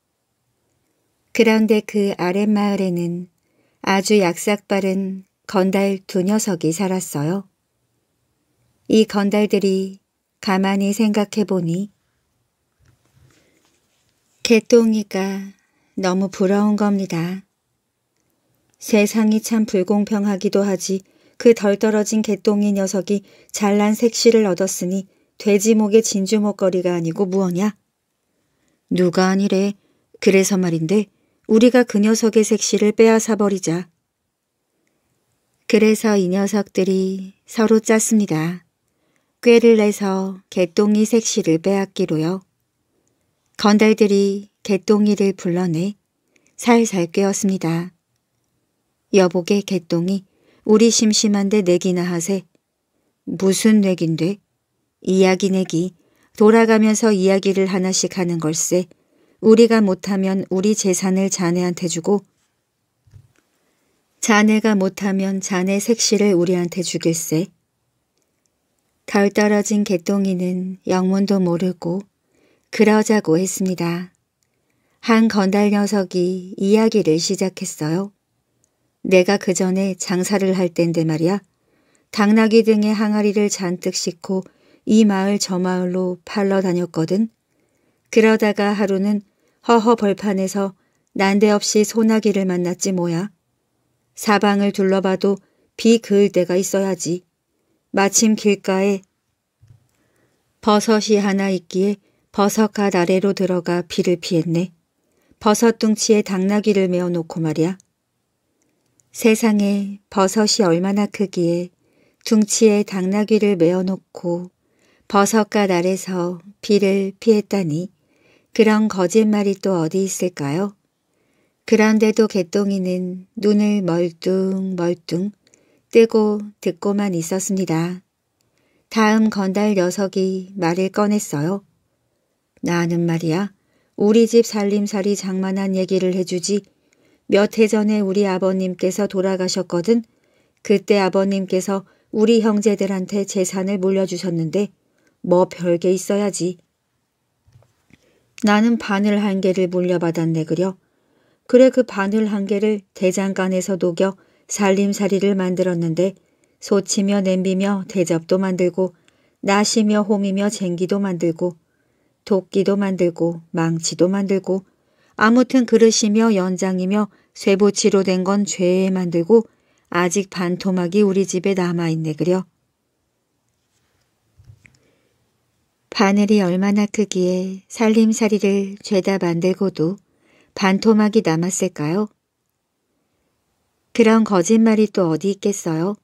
그런데 그 아랫마을에는 아주 약삭빠른 건달 두 녀석이 살았어요. 이 건달들이 가만히 생각해보니 개똥이가 너무 부러운 겁니다. 세상이 참 불공평하기도 하지 그 덜떨어진 개똥이 녀석이 잘난 색시를 얻었으니 돼지목의 진주목걸이가 아니고 무엇냐? 누가 아니래. 그래서 말인데 우리가 그 녀석의 색시를 빼앗아버리자. 그래서 이 녀석들이 서로 짰습니다. 꾀를 내서 개똥이 색시를 빼앗기로요. 건달들이 개똥이를 불러내 살살 꿰었습니다. 여보게 개똥이 우리 심심한데 내기나 하세. 무슨 내긴데? 이야기 내기. 돌아가면서 이야기를 하나씩 하는 걸세. 우리가 못하면 우리 재산을 자네한테 주고 자네가 못하면 자네 색시를 우리한테 주길세. 덜 떨어진 개똥이는 영문도 모르고 그러자고 했습니다. 한 건달 녀석이 이야기를 시작했어요. 내가 그 전에 장사를 할 땐데 말이야. 당나귀 등의 항아리를 잔뜩 싣고 이 마을 저 마을로 팔러 다녔거든. 그러다가 하루는 허허 벌판에서 난데없이 소나기를 만났지 뭐야. 사방을 둘러봐도 비 그을 때가 있어야지. 마침 길가에 버섯이 하나 있기에 버섯갓 아래로 들어가 비를 피했네. 버섯 둥치에 당나귀를 메어놓고 말이야. 세상에 버섯이 얼마나 크기에 둥치에 당나귀를 메어놓고 버섯갓 아래서 비를 피했다니 그런 거짓말이 또 어디 있을까요? 그런데도 개똥이는 눈을 멀뚱멀뚱 뜨고 듣고만 있었습니다. 다음 건달 녀석이 말을 꺼냈어요. 나는 말이야 우리 집 살림살이 장만한 얘기를 해주지 몇해 전에 우리 아버님께서 돌아가셨거든. 그때 아버님께서 우리 형제들한테 재산을 물려주셨는데 뭐 별게 있어야지. 나는 바늘 한 개를 물려받았네 그려. 그래 그 바늘 한 개를 대장간에서 녹여 살림살이를 만들었는데 소치며 냄비며 대접도 만들고 나시며 홈이며 쟁기도 만들고 도끼도 만들고 망치도 만들고 아무튼 그릇이며 연장이며 쇠보치로된 건 죄에 만들고 아직 반토막이 우리 집에 남아있네 그려. 바늘이 얼마나 크기에 살림살이를 죄다 만들고도 반토막이 남았을까요? 그런 거짓말이 또 어디 있겠어요?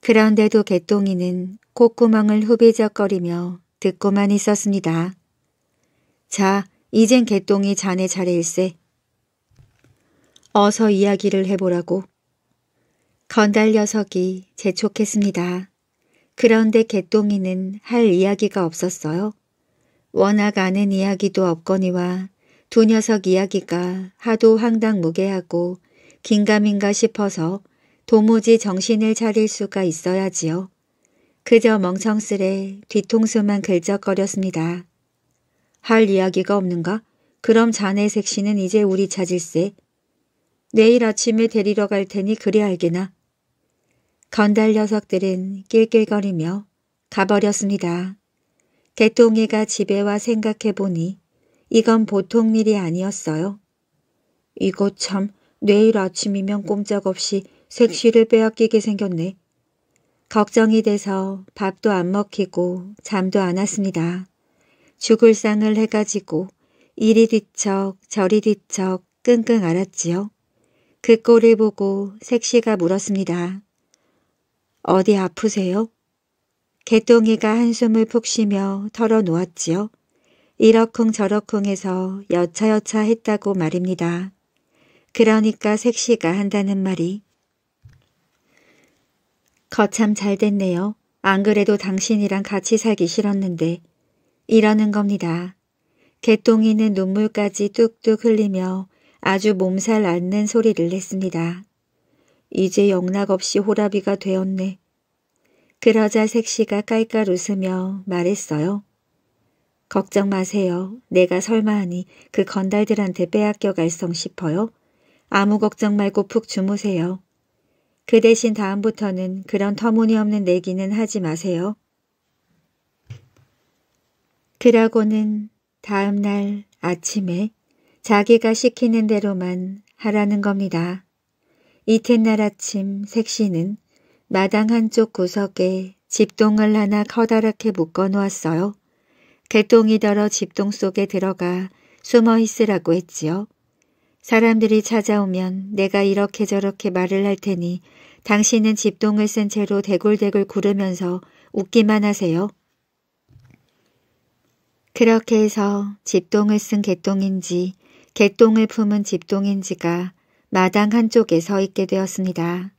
그런데도 개똥이는 콧구멍을 후비적거리며 듣고만 있었습니다. 자, 이젠 개똥이 자네 차례일세. 어서 이야기를 해보라고. 건달 녀석이 재촉했습니다. 그런데 개똥이는 할 이야기가 없었어요. 워낙 아는 이야기도 없거니와 두 녀석 이야기가 하도 황당무계하고 긴가민가 싶어서 도무지 정신을 차릴 수가 있어야지요. 그저 멍청스레 뒤통수만 긁적거렸습니다. 할 이야기가 없는가? 그럼 자네 색시는 이제 우리 찾을세. 내일 아침에 데리러 갈 테니 그리 알게나. 건달 녀석들은 낄낄거리며 가버렸습니다. 개똥이가 집에 와 생각해보니 이건 보통 일이 아니었어요. 이거 참 내일 아침이면 꼼짝없이 색시를 빼앗기게 생겼네. 걱정이 돼서 밥도 안 먹히고 잠도 안 왔습니다. 죽을 상을 해가지고 이리 뒤척 저리 뒤척 끙끙 앓았지요. 그 꼴을 보고 색시가 물었습니다. 어디 아프세요? 개똥이가 한숨을 푹 쉬며 털어놓았지요. 이러쿵저러쿵 해서 여차여차 했다고 말입니다. 그러니까 색시가 한다는 말이 거참 잘 됐네요. 안 그래도 당신이랑 같이 살기 싫었는데 이러는 겁니다. 개똥이는 눈물까지 뚝뚝 흘리며 아주 몸살 앓는 소리를 냈습니다. 이제 영락없이 호라비가 되었네. 그러자 색시가 깔깔 웃으며 말했어요. 걱정 마세요. 내가 설마하니 그 건달들한테 빼앗겨 갈성 싶어요. 아무 걱정 말고 푹 주무세요. 그 대신 다음부터는 그런 터무니없는 내기는 하지 마세요. 드라고는 다음 날 아침에 자기가 시키는 대로만 하라는 겁니다. 이튿날 아침 색시는 마당 한쪽 구석에 집동을 하나 커다랗게 묶어 놓았어요. 개똥이 더러 집동 속에 들어가 숨어 있으라고 했지요. 사람들이 찾아오면 내가 이렇게 저렇게 말을 할 테니 당신은 집동을 쓴 채로 대굴대굴 구르면서 웃기만 하세요. 그렇게 해서 집동을 쓴 개똥인지 개똥을 품은 집동인지가 마당 한쪽에 서 있게 되었습니다.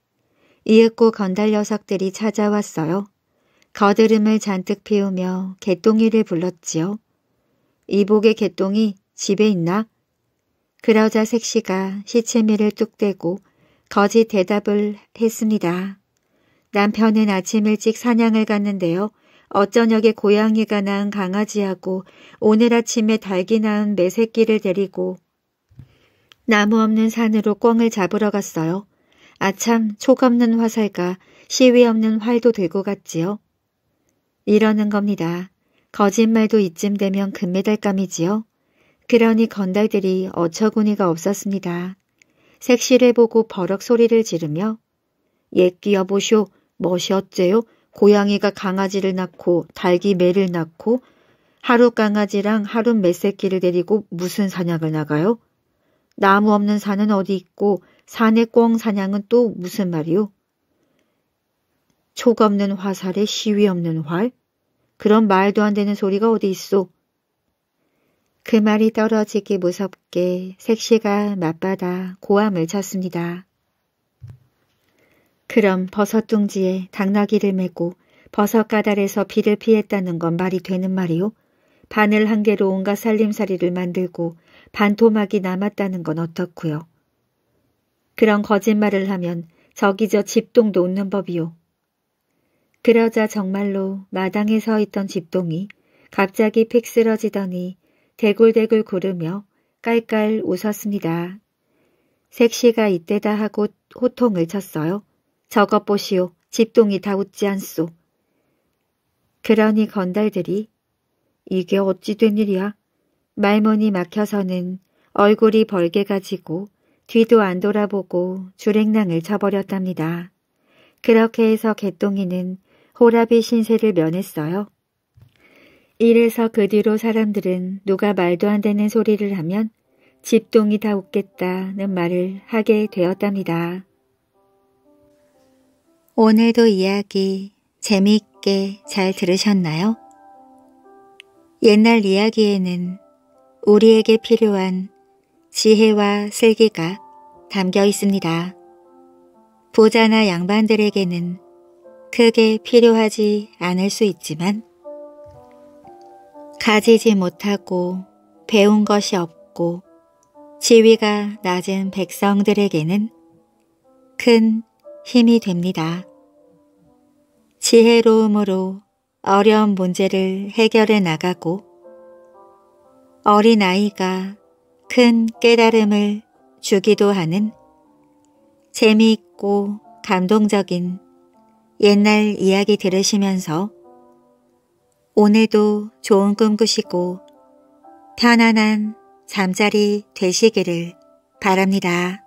이윽고 건달 녀석들이 찾아왔어요. 거드름을 잔뜩 피우며 개똥이를 불렀지요. 이복의 개똥이 집에 있나? 그러자 색시가 시체미를 뚝대고 거짓 대답을 했습니다. 남편은 아침 일찍 사냥을 갔는데요. 어쩌녁에 고양이가 낳은 강아지하고 오늘 아침에 닭이 낳은 매새끼를 데리고 나무 없는 산으로 꿩을 잡으러 갔어요. 아참 촉 없는 화살과 시위 없는 활도 들고 갔지요. 이러는 겁니다. 거짓말도 이쯤 되면 금메달감이지요. 그러니 건달들이 어처구니가 없었습니다. 색시를 보고 버럭 소리를 지르며 옛끼 여보쇼 멋이 어째요? 고양이가 강아지를 낳고 달기 매를 낳고 하루 강아지랑 하루 매새끼를 데리고 무슨 사냥을 나가요? 나무 없는 산은 어디 있고 산에 꿩 사냥은 또 무슨 말이요? 촉 없는 화살에 시위 없는 활? 그런 말도 안 되는 소리가 어디 있어그 말이 떨어지기 무섭게 색시가 맞받아 고함을 쳤습니다. 그럼 버섯둥지에 당나귀를 메고 버섯 가달에서 비를 피했다는 건 말이 되는 말이오 바늘 한 개로 온갖 살림살이를 만들고 반토막이 남았다는 건어떻구요 그런 거짓말을 하면 저기 저 집동 도웃는법이오 그러자 정말로 마당에 서 있던 집동이 갑자기 픽 쓰러지더니 대굴대굴 구르며 깔깔 웃었습니다. 색시가 이때다 하고 호통을 쳤어요. 저것 보시오. 집동이 다 웃지 않소. 그러니 건달들이 이게 어찌 된 일이야. 말문이 막혀서는 얼굴이 벌게가 지고 뒤도 안 돌아보고 주랭낭을 쳐버렸답니다. 그렇게 해서 개똥이는 호라비 신세를 면했어요. 이래서 그 뒤로 사람들은 누가 말도 안 되는 소리를 하면 집동이 다 웃겠다는 말을 하게 되었답니다. 오늘도 이야기 재미있게 잘 들으셨나요? 옛날 이야기에는 우리에게 필요한 지혜와 슬기가 담겨 있습니다. 부자나 양반들에게는 크게 필요하지 않을 수 있지만 가지지 못하고 배운 것이 없고 지위가 낮은 백성들에게는 큰 힘이 됩니다. 지혜로움으로 어려운 문제를 해결해 나가고 어린아이가 큰 깨달음을 주기도 하는 재미있고 감동적인 옛날 이야기 들으시면서 오늘도 좋은 꿈 꾸시고 편안한 잠자리 되시기를 바랍니다.